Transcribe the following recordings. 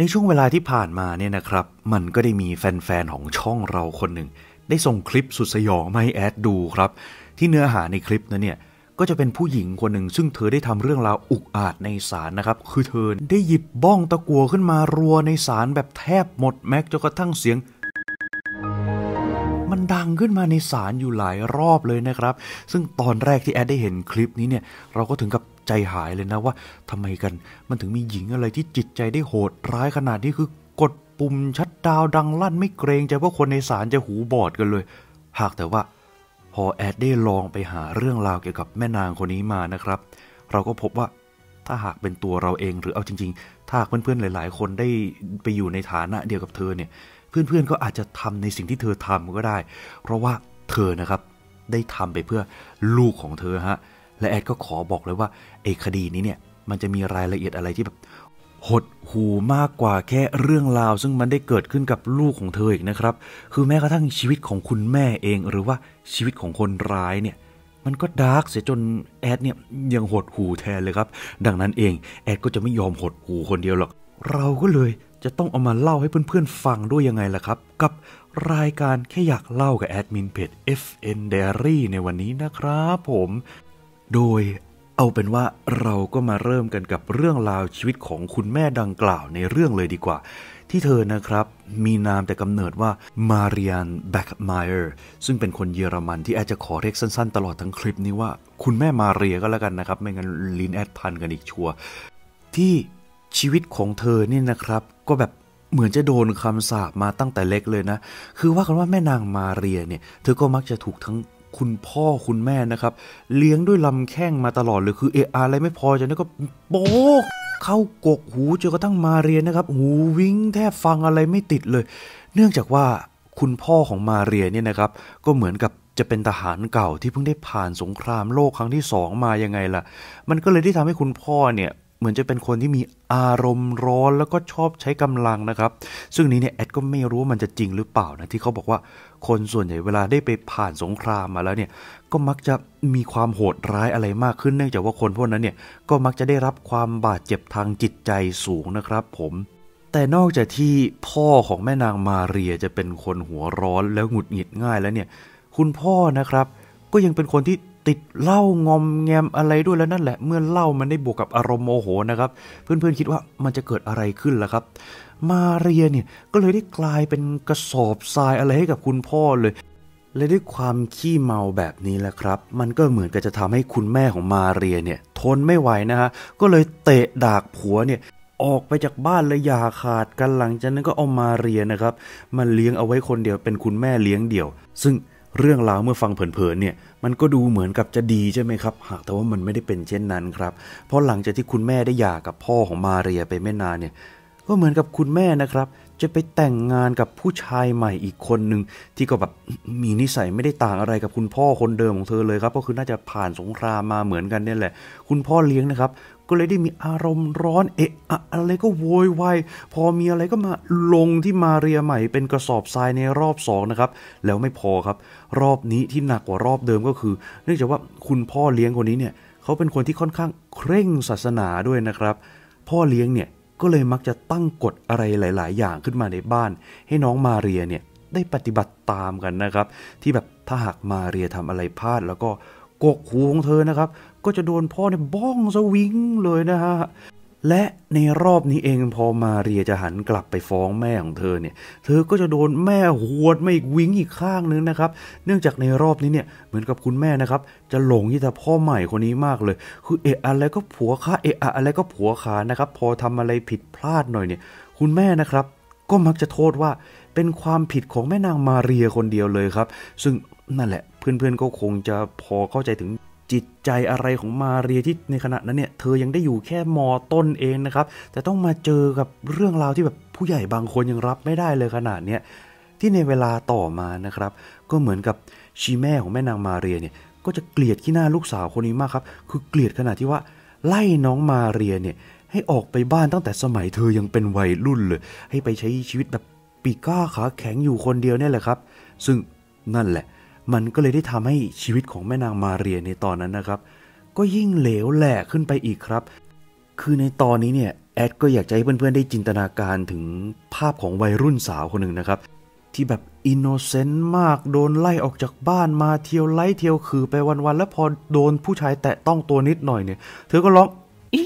ในช่วงเวลาที่ผ่านมาเนี่ยนะครับ มันก็ได้มีแฟน ๆ ของช่องเราคนหนึ่งได้ส่งคลิปสุดสยองมาให้แอดดูครับ ที่เนื้อหาในคลิปนั้นเนี่ย ก็จะเป็นผู้หญิงคนหนึ่งซึ่งเธอได้ทำเรื่องราว อุกอาจในศาลนะครับ คือเธอ ได้หยิบบ้องตะกัวขึ้นมา รัว ในศาลแบบแทบ หมด แม็กจนกระทั่งเสียง มันดังขึ้นมาในศาลอยู่หลายรอบเลยนะครับ ซึ่งตอนแรกที่แอดได้เห็นคลิปนี้เนี่ย เราก็ถึงกับใจหายเลยนะว่าทำไมกันมันถึงมีหญิงอะไรที่จิตใจได้โหดร้ายขนาดนี้คือกดปุ่มชัดดาวดังลั่นไม่เกรงใจว่าคนในศาลจะหูบอดกันเลย หากแต่ว่าพอแอดได้ลองไปหาเรื่องราวเกี่ยวกับแม่นางคนนี้มานะครับ เราก็พบว่าถ้าหากเป็นตัวเราเองหรือเอาจริง ๆ ถ้าหากเพื่อนๆ หลาย ๆ คนได้ไปอยู่ในฐานะเดียวกับเธอเนี่ยเพื่อนๆ ก็อาจจะทำในสิ่งที่เธอทำก็ได้ เพราะว่าเธอนะครับได้ทำไปเพื่อลูกของเธอฮะและแอดก็ขอบอกเลยว่าไอ้คดีนี้เนี่ยมันจะมีรายละเอียดอะไรที่แบบหดหูมากกว่าแค่เรื่องราว ซึ่งมันได้เกิดขึ้นกับลูกของเธออีกนะครับคือแม้กระทั่งชีวิตของคุณแม่เอง หรือว่าชีวิตของคนร้ายเนี่ยมันก็ดาร์กเสียจนแอดเนี่ยยังหดหูแทนเลยครับดังนั้นเองแอดก็จะไม่ยอมหดหูคนเดียวหรอกเราก็เลยจะต้องเอามาเล่าให้เพื่อนๆฟังด้วยยังไงล่ะครับ กับรายการแค่อยากเล่ากับแอดมินเพจ FN Diary ในวันนี้นะครับผมโดยเอาเป็นว่าเราก็มาเริ่มกันกับเรื่องราวชีวิตของคุณแม่ดังกล่าวในเรื่องเลยดีกว่า ที่เธอนะครับมีนามแต่กำเนิดว่ามาเรียนแบ็กามเออร์ซึ่งเป็นคนเยอรมัน ที่แอดจะขอเรียกสั้นๆตลอดทั้งคลิปนี้ว่า คุณแม่มาเรียก็แล้วกันนะครับ ไม่งั้นลินแอดพันกันอีกชัวที่ชีวิตของเธอนี่นะครับก็แบบเหมือนจะโดนคำสาปมาตั้งแต่เล็กเลยนะคือว่ากันว่าแม่นางมาเรียเนี่ยเธอก็มักจะถูกทั้งคุณพ่อคุณแม่นะครับ เลี้ยงด้วยลำแข้งมาตลอดเลยคือเอออะไรไม่พอจะนั้นก็โป๊กเข้ากกหูจนกระทั่งมาเรียนนะครับหูวิ่งแทบฟังอะไรไม่ติดเลย เนื่องจากว่าคุณพ่อของมาเรียเนี่ยนะครับก็เหมือนกับจะเป็นทหารเก่าที่เพิ่งได้ผ่านสงครามโลกครั้งที่สองมายังไงล่ะมันก็เลยได้ทำให้คุณพ่อเนี่ย เหมือนจะเป็นคนที่มีอารมณ์ร้อนแล้วก็ชอบใช้กำลังนะครับ ซึ่งนี้เนี่ยแอดก็ไม่รู้ว่ามันจะจริงหรือเปล่านะที่เขาบอกว่าคนส่วนใหญ่เวลาได้ไปผ่านสงครามมาแล้วเนี่ยก็มักจะมีความโหดร้ายอะไรมากขึ้น เนื่องจากว่าคนพวกนั้นเนี่ยก็มักจะได้รับความบาดเจ็บทางจิตใจสูงนะครับ ผม แต่นอกจากที่พ่อของแม่นางมาเรียจะเป็นคนหัวร้อนแล้วหงุดหงิดง่ายแล้วเนี่ย คุณพ่อนะครับก็ยังเป็นคนที่ติดเหล้างอมแงมอะไรด้วยแล้วนั่นแหละ เมื่อเหล้ามันได้บวกกับอารมณ์โมโหนะครับเพื่อนๆคิดว่ามันจะเกิดอะไรขึ้นล่ะครับ มาเรียเนี่ยก็เลยได้กลายเป็นกระสอบทรายอะไรให้กับคุณพ่อเลยและด้วยความขี้เมาแบบนี้แหละครับ มันก็เหมือนกับจะทำให้คุณแม่ของมาเรียเนี่ยทนไม่ไหวนะฮะก็เลยเตะดากผัวเนี่ยออกไปจากบ้านเลยอย่าขาดกันหลังจากนั้นก็เอามาเรียนะครับมันเลี้ยงเอาไว้คนเดียว เป็นคุณแม่เลี้ยงเดี่ยว ซึ่งเรื่องราวเมื่อฟังเผินๆเนี่ยมันก็ดูเหมือนกับจะดีใช่ไหมครับ หากแต่ว่ามันไม่ได้เป็นเช่นนั้นครับเพราะหลังจากที่คุณแม่ได้หย่ากับพ่อของมาเรียไปไม่นานเนี่ย ก็เหมือนกับคุณแม่นะครับ จะไปแต่งงานกับผู้ชายใหม่อีกคนหนึ่ง ที่ก็แบบมีนิสัยไม่ได้ต่างอะไรกับคุณพ่อคนเดิมของเธอเลยครับก็คือน่าจะผ่านสงครามมาเหมือนกันเนี่ยแหละ คุณพ่อเลี้ยงนะครับ ก็เลยได้มีอารมณ์ร้อนเอะอะอะไรก็โวยวายพอมีอะไรก็มาลงที่มาเรียใหม่เป็นกระสอบทรายในรอบสองนะครับ แล้วไม่พอครับรอบนี้ที่หนักกว่ารอบเดิมก็คือ เนื่องจากว่าคุณพ่อเลี้ยงคนนี้เนี่ยเขาเป็นคนที่ค่อนข้างเคร่งศาสนาด้วยนะครับ พ่อเลี้ยงเนี่ย ก็เลยมักจะตั้งกฎอะไรหลาย ๆ อย่างขึ้นมาในบ้าน ให้น้องมาเรียเนี่ยได้ปฏิบัติตามกันนะครับ ที่แบบถ้าหากมาเรียทำอะไรพลาด แล้วก็กกหูของเธอนะครับ ก็จะโดนพ่อเนี่ยบ้องสวิงเลยนะฮะและในรอบนี้เองพอมาเรียจะหันกลับไปฟ้องแม่ของเธอเนี่ยเธอก็จะโดนแม่หวดไม่อีกวิ้งอีกข้างนึงนะครับ เนื่องจากในรอบนี้เนี่ยเหมือนกับคุณแม่นะครับ จะหลงยี่ตาพ่อใหม่คนนี้มากเลย คือเอะอะไรก็ผัวขาเอะอะไรก็ผัวขานะครับพอทำอะไรผิดพลาดหน่อยเนี่ยคุณแม่นะครับก็มักจะโทษว่าเป็นความผิดของแม่นางมาเรียคนเดียวเลยครับ ซึ่งนั่นแหละเพื่อน ๆก็คงจะพอเข้าใจถึงจิตใจอะไรของมาเรียที่ในขณะนั้นเนี่ยเธอยังได้อยู่แค่มอต้นเองนะครับแต่ต้องมาเจอกับเรื่องราวที่แบบผู้ใหญ่บางคนยังรับไม่ได้เลยขนาดเนี้ยที่ในเวลาต่อมานะครับ ก็เหมือนกับชีแม่ของแม่นางมาเรียเนี่ยก็จะเกลียดขี้หน้าลูกสาวคนนี้มากครับ คือเกลียดขนาดที่ว่าไล่น้องมาเรียเนี่ยให้ออกไปบ้านตั้งแต่สมัยเธอยังเป็นวัยรุ่นเลย ให้ไปใช้ชีวิตแบบปีก้าขาแข็งอยู่คนเดียวเนี่ยแหละครับ ซึ่งนั่นแหละมันก็เลยได้ทำให้ชีวิตของแม่นางมาเรียในตอนนั้นนะครับ ก็ยิ่งเหลวแหลกขึ้นไปอีกครับ คือในตอนนี้เนี่ย แอดก็อยากจะให้เพื่อนๆได้จินตนาการถึงภาพของวัยรุ่นสาวคนหนึ่งนะครับ ที่แบบ อินโนเซนต์มากโดนไล่ออกจากบ้านมาเที่ยวไล่เที่ยวคือไปวันๆ แล้วพอโดนผู้ชายแตะต้องตัวนิดหน่อยเนี่ยเธอก็ร้องอี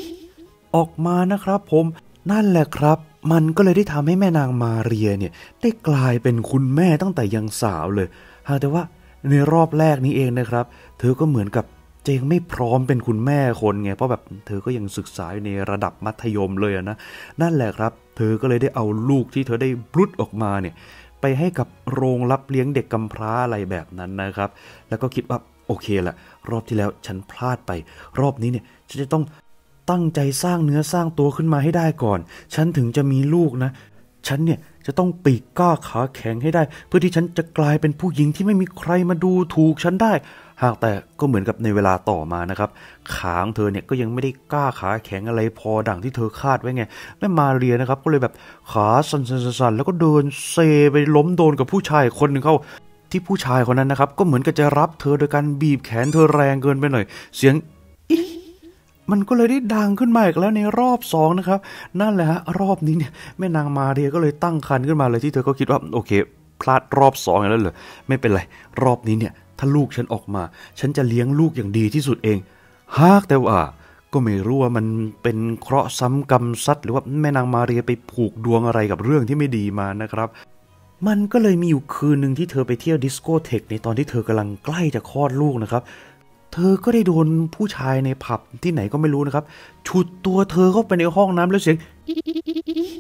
ออกมานะครับ ผมนั่นแหละครับ มันก็เลยได้ทำให้แม่นางมาเรียเนี่ยได้กลายเป็นคุณแม่ตั้งแต่ยังสาวเลยหาแต่ว่าในรอบแรกนี้เองนะครับ เธอ ก็เหมือนกับเจงไม่พร้อมเป็นคุณแม่คนไง เพราะแบบเธอก็ยังศึกษาในระดับมัธยมเลยนะนั่นแหละครับ เธอ ก็เลยได้เอาลูกที่เธอได้บรุดออกมาเนี่ยไปให้กับโรงรับเลี้ยงเด็กกำพร้าอะไรแบบนั้นนะครับ แล้วก็คิดว่าโอเคแหละรอบที่แล้วฉันพลาดไป รอบนี้เนี่ย ฉันจะต้องตั้งใจสร้างเนื้อสร้างตัวขึ้นมาให้ได้ก่อน ฉันถึงจะมีลูกนะฉันเนี่ยจะต้องปีกก้าขาแข็งให้ได้ เพื่อที่ฉันจะกลายเป็นผู้หญิงที่ไม่มีใครมาดูถูกฉันได้ หากแต่ก็เหมือนกับในเวลาต่อมานะครับ ขาของเธอเนี่ยก็ยังไม่ได้ก้าขาแข็งอะไรพอดังที่เธอคาดไว้ไงแม่มาเรียนะครับ ก็เลยแบบขาสั่นๆแล้วก็เดินเซไปล้มโดนกับผู้ชายคนหนึ่งเขาที่ผู้ชายคนนั้นนะครับก็เหมือนกับจะรับเธอโดยการบีบแขนเธอแรงเกินไปหน่อย เสียงมันก็เลยได้ดังขึ้นมาอีกแล้วในรอบสองนะครับ นั่นแหละฮะรอบนี้เนี่ย แม่นางมาเรียก็เลยตั้งคันขึ้นมาเลยที่เธอก็คิดว่า โอเค พลาดรอบสองแล้วเหรอไม่เป็นไรรอบนี้เนี่ยถ้าลูกฉันออกมา ฉันจะเลี้ยงลูกอย่างดีที่สุดเอง หากแต่ว่าก็ไม่รู้ว่ามันเป็นเคราะห์ซ้ำกรรมซัดหรือว่าแม่นางมาเรียไปผูกดวงอะไรกับเรื่องที่ไม่ดีมานะครับ มันก็เลยมีอยู่คืนหนึ่งที่เธอไปเที่ยวดิสโก้เทค ในตอนที่เธอกำลังใกล้จะคลอดลูกนะครับเธอก็ได้โดนผู้ชายในผับที่ไหนก็ไม่รู้นะครับ ฉุดตัวเธอเข้าไปในห้องน้ำแล้วเสียง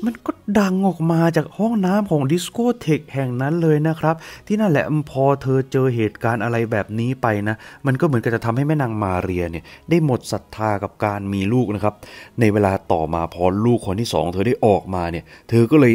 มันก็ดังออกมาจากห้องน้ำของดิสโก้เทคแห่งนั้นเลยนะครับ ที่นั่นแหละพอเธอเจอเหตุการณ์อะไรแบบนี้ไปนะ มันก็เหมือนกับจะทำให้แม่นางมาเรียเนี่ย ได้หมดศรัทธากับการมีลูกนะครับ ในเวลาต่อมาพอลูกคนที่สองเธอได้ออกมาเนี่ยเธอก็เลย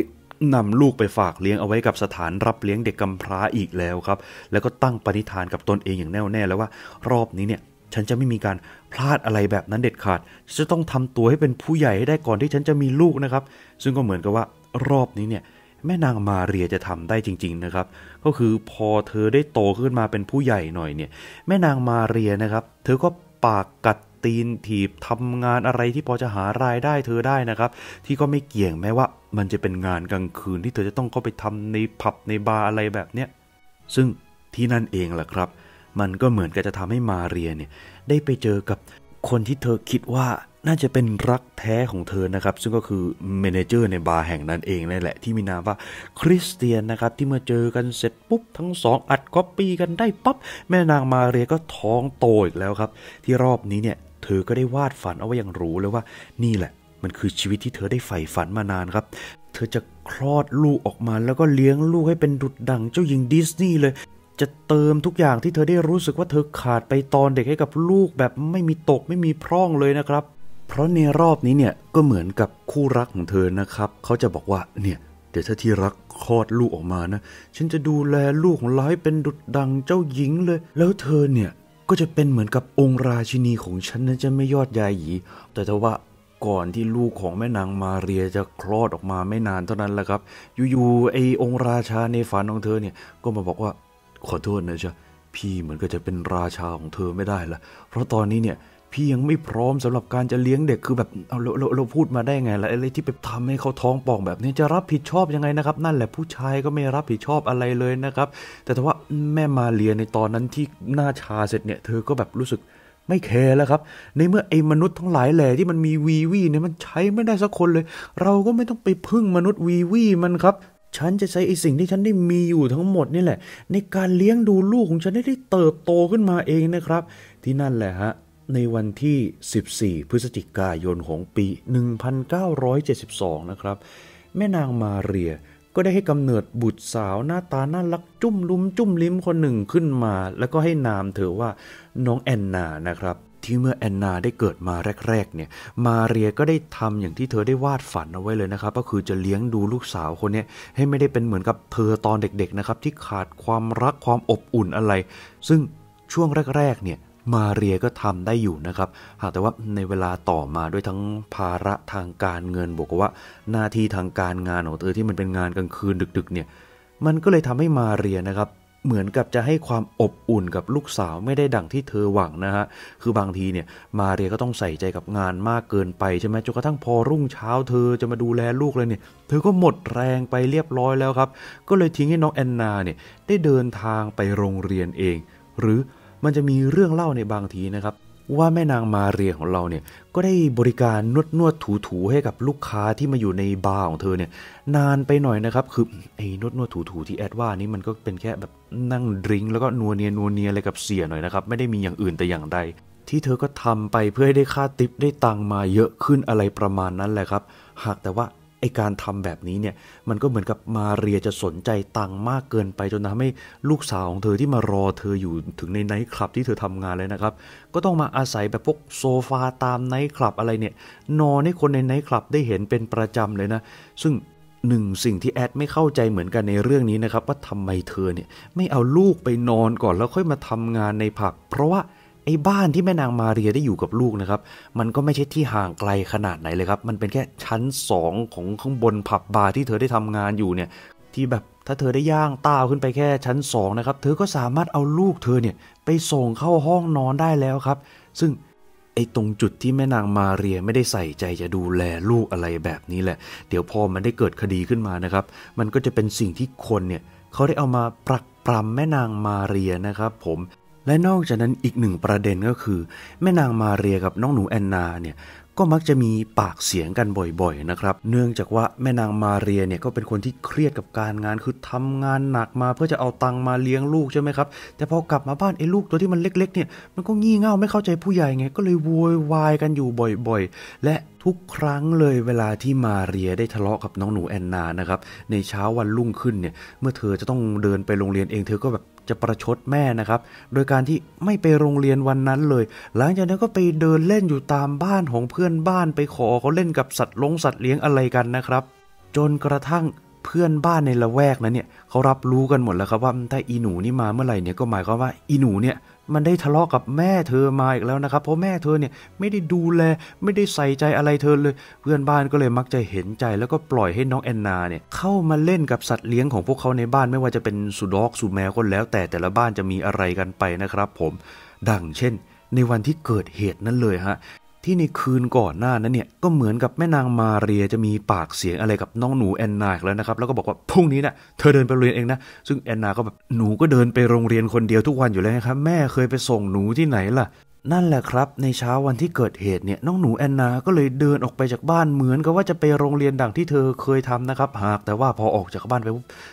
นำลูกไปฝากเลี้ยงเอาไว้กับ สถานรับเลี้ยงเด็กกำพร้าอีกแล้วครับ แล้วก็ตั้งปณิธานกับตนเองอย่างแน่วแน่แล้วว่า รอบนี้เนี่ยฉันจะไม่มีการพลาดอะไรแบบนั้นเด็ดขาด จะต้องทำตัวให้เป็นผู้ใหญ่ให้ได้ก่อนที่ฉันจะมีลูกนะครับ ซึ่งก็เหมือนกับว่ารอบนี้เนี่ยแม่นางมาเรียจะทำได้จริงๆนะครับ ก็คือพอเธอได้โตขึ้นมาเป็นผู้ใหญ่หน่อยเนี่ยแม่นางมาเรียนะครับเธอก็ปากกัดตีนถีบทำงานอะไรที่พอจะหารายได้เธอได้นะครับ ที่ก็ไม่เกี่ยงแม้ว่า มันจะเป็นงานกลางคืนที่เธอจะต้องเข้าไปทำในผับในบาร์อะไรแบบเนี้ยซึ่งที่นั่นเองแหละครับ มันก็เหมือนกับจะทำให้มาเรียเนี่ยได้ไปเจอกับคนที่เธอคิดว่าน่าจะเป็นรักแท้ของเธอนะครับ ซึ่งก็คือเมนเจอร์ในบาร์แห่งนั้นเองนั่นแหละที่มีนามว่าคริสเตียนนะครับที่เมื่อเจอกันเสร็จปุ๊บทั้งสองอัดก๊อปปี้กันได้ปับ๊บแม่นางมาเรียก็ท้องโตอีกแล้วครับ ที่รอบนี้เนี่ยเธอก็ได้วาดฝันเอาไว้อย่างหรูเลยว่า นี่แหละ มันคือชีวิตที่เธอได้ใฝ่ฝันมานานครับ เธอจะคลอดลูกออกมาแล้วก็เลี้ยงลูกให้เป็นดุดดังเจ้าหญิงดิสนีย์เลย จะเติมทุกอย่างที่เธอได้รู้สึกว่าเธอขาดไปตอนเด็กให้กับลูกแบบไม่มีตกไม่มีพร่องเลยนะครับเพราะในรอบนี้เนี่ยก็เหมือนกับคู่รักของเธอนะครับเขาจะบอกว่าเนี่ยเดี๋ยวถ้าที่รักคลอดลูกออกมานะฉันจะดูแลลูกของเราให้เป็นดุดดังเจ้าหญิงเลย แล้วเธอเนี่ยก็จะเป็นเหมือนกับองค์ราชินีของฉันนั้นจะไม่ยอดยายหยีแต่ทว่าก่อนที่ลูกของแม่นางมาเรียจะคลอดออกมาไม่นานเท่านั้นแหละครับ อยู่ๆไอ้องค์ราชาในฝันของเธอเนี่ย ก็มาบอกว่าขอโทษนะจ๊ะพี่เหมือนก็จะเป็นราชาของเธอไม่ได้ละเพราะตอนนี้เนี่ยพี่ยังไม่พร้อมสำหรับการจะเลี้ยงเด็กคือแบบ เอาเราเราพูดมาได้ไงและอะไรที่ไปทำให้เขาท้องป่องแบบนี้จะรับผิดชอบยังไงนะครับนั่นแหละผู้ชายก็ไม่รับผิดชอบอะไรเลยนะครับ แต่ถ้าว่าแม่มาเรียในตอนนั้นที่หน้าชาเสร็จเนี่ยเธอก็แบบรู้สึกไม่แคร์แล้วครับในเมื่อไอ้มนุษย์ทั้งหลายแหล่ที่มันมีวีวีเนี่ยมันใช้ไม่ได้สักคนเลย เราก็ไม่ต้องไปพึ่งมนุษย์วีวีมันครับฉันจะใช้ไอสิ่งที่ฉันได้มีอยู่ทั้งหมดนี่แหละ ในการเลี้ยงดูลูกของฉันให้ได้เติบโตขึ้นมาเองนะครับ ที่นั่นแหละฮะในวันที่ 14 พฤศจิกายนของปี 1972 นะครับ แม่นางมาเรียก็ได้ให้กำเนิดบุตรสาวหน้าตาน่ารักจุ้มลุ้มจุ้มลิ้มคนหนึ่งขึ้นมา แล้วก็ให้นามเธอว่าน้องแอนนานะครับ ที่เมื่อแอนนาได้เกิดมาแรก ๆ เนี่ย มาเรียก็ได้ทำ อย่างที่เธอได้วาดฝันเอาไว้เลยนะครับ ก็คือจะเลี้ยงดูลูกสาวคนนี้ให้ไม่ได้เป็นเหมือนกับเธอตอนเด็กๆนะครับที่ขาดความรักความอบอุ่นอะไร ซึ่งช่วงแรกๆเนี่ยมาเรียก็ทำได้อยู่นะครับ หากแต่ว่าในเวลาต่อมาด้วยทั้งภาระทางการเงินบอกว่า หน้าที่ทางการงานของเธอที่มันเป็นงานกลางคืนดึก ๆ เนี่ย มันก็เลยทำให้มาเรียนะครับ เหมือนกับจะให้ความอบอุ่นกับลูกสาวไม่ได้ดังที่เธอหวังนะฮะคือบางทีเนี่ย มาเรียก็ต้องใส่ใจกับงานมากเกินไปใช่ไหมจนกระทั่งพอรุ่งเช้าเธอจะมาดูแลลูกเลยเนี่ยเธอก็หมดแรงไปเรียบร้อยแล้วครับ ก็เลยทิ้งให้น้องแอนนาเนี่ยได้เดินทางไปโรงเรียนเองหรือมันจะมีเรื่องเล่าในบางทีนะครับ ว่าแม่นางมาเรียของเราเนี่ยก็ได้บริการนวดนวดถูถูให้กับลูกค้าที่มาอยู่ในบาร์ของเธอเนี่ยนานไปหน่อยนะครับคือไอ้นวดนวดถูถูที่แอดว่านี้มันก็เป็นแค่แบบนั่งดริงแล้วก็นัวเนียนัวเนียอะไรกับเสียหน่อยนะครับ ไม่ได้มีอย่างอื่นแต่อย่างใดที่เธอก็ทำไปเพื่อให้ได้ค่าติปได้ตังมาเยอะขึ้นอะไรประมาณนั้นแหละครับ หากแต่ว่าไอการทำแบบนี้เนี่ยมันก็เหมือนกับมาเรียจะสนใจตังมากเกินไปจนทำให้ลูกสาวของเธอที่มารอเธออยู่ถึงในไนท์คลับที่เธอทำงานเลยนะครับก็ต้องมาอาศัยแบบพวกโซฟาตามไนท์คลับอะไรเนี่ยนอนให้คนในไนท์คลับได้เห็นเป็นประจำเลยนะซึ่งหนึ่งสิ่งที่แอดไม่เข้าใจเหมือนกันในเรื่องนี้นะครับว่าทำไมเธอเนี่ยไม่เอาลูกไปนอนก่อนแล้วค่อยมาทำงานในผับเพราะว่าไอ้บ้านที่แม่นางมาเรียได้อยู่กับลูกนะครับ มันก็ไม่ใช่ที่ห่างไกลขนาดไหนเลยครับ มันเป็นแค่ชั้นสองของข้างบนผับบาร์ที่เธอได้ทำงานอยู่เนี่ย ที่แบบถ้าเธอได้ย่างต้าขึ้นไปแค่ชั้นสองนะครับ เธอก็สามารถเอาลูกเธอเนี่ยไปส่งเข้าห้องนอนได้แล้วครับ ซึ่งไอ้ตรงจุดที่แม่นางมาเรียไม่ได้ใส่ใจจะดูแลลูกอะไรแบบนี้แหละ เดี๋ยวพอมันได้เกิดคดีขึ้นมานะครับ มันก็จะเป็นสิ่งที่คนเนี่ยเขาได้เอามาปรักปรำแม่นางมาเรียนะครับ ผมและนอกจากนั้นอีกหนึ่งประเด็นก็คือแม่นางมาเรียกับน้องหนูแอนนาเนี่ยก็มักจะมีปากเสียงกันบ่อยๆนะครับเนื่องจากว่าแม่นางมาเรียเนี่ยก็เป็นคนที่เครียดกับการงานคือทำงานหนักมาเพื่อจะเอาตังมาเลี้ยงลูกใช่ไหมครับแต่พอกลับมาบ้านไอ้ลูกตัวที่มันเล็กๆเนี่ยมันก็งี่เง่าไม่เข้าใจผู้ใหญ่ไงก็เลยโวยวายกันอยู่บ่อยๆและทุกครั้งเลยเวลาที่มาเรียได้ทะเลาะกับน้องหนูแอนนานะครับในเช้าวันรุ่งขึ้นเนี่ยเมื่อเธอจะต้องเดินไปโรงเรียนเองเธอก็แบบจะประชดแม่นะครับ โดยการที่ไม่ไปโรงเรียนวันนั้นเลย หลังจากนั้นก็ไปเดินเล่นอยู่ตามบ้าน ของเพื่อนบ้านไปขอเขาเล่นกับสัตว์ลงสัตว์เลี้ยงอะไรกันนะครับ จนกระทั่งเพื่อนบ้านในละแวกนั้นเนี่ยเขารับรู้กันหมดแล้วครับว่าถ้าอีหนูนี่มาเมื่อไหร่เนี่ยก็หมายความว่าอีหนูเนี่ยมันได้ทะเลาะกับแม่เธอมาอีกแล้วนะครับเพราะแม่เธอเนี่ยไม่ได้ดูแลไม่ได้ใส่ใจอะไรเธอเลยเพื่อนบ้านก็เลยมักจะเห็นใจแล้วก็ปล่อยให้น้องแอนนาเนี่ยเข้ามาเล่นกับสัตว์เลี้ยงของพวกเขาในบ้านไม่ว่าจะเป็นสุดอกสุแมวก็แล้วแต่แต่ละบ้านจะมีอะไรกันไปนะครับผมดังเช่นในวันที่เกิดเหตุนั้นเลยฮะที่ในคืนก่อนหน้านั้นเนี่ยก็เหมือนกับแม่นางมาเรียจะมีปากเสียงอะไรกับน้องหนูแอนนาแล้วนะครับ แล้วก็บอกว่าพรุ่งนี้นะ่ะเธอเดินไปโรงเรียนเองนะ ซึ่งแอนนาก็แบบหนูก็เดินไปโรงเรียนคนเดียวทุกวันอยู่แล้วนะครับแม่เคยไปส่งหนูที่ไหนล่ะ นั่นแหละครับในเช้าวันที่เกิดเหตุเนี่ยน้องหนูแอนนาก็เลยเดินออกไปจากบ้านเหมือนกับว่าจะไปโรงเรียนดังที่เธอเคยทำนะครับหากแต่ว่าพอออกจากบ้านไป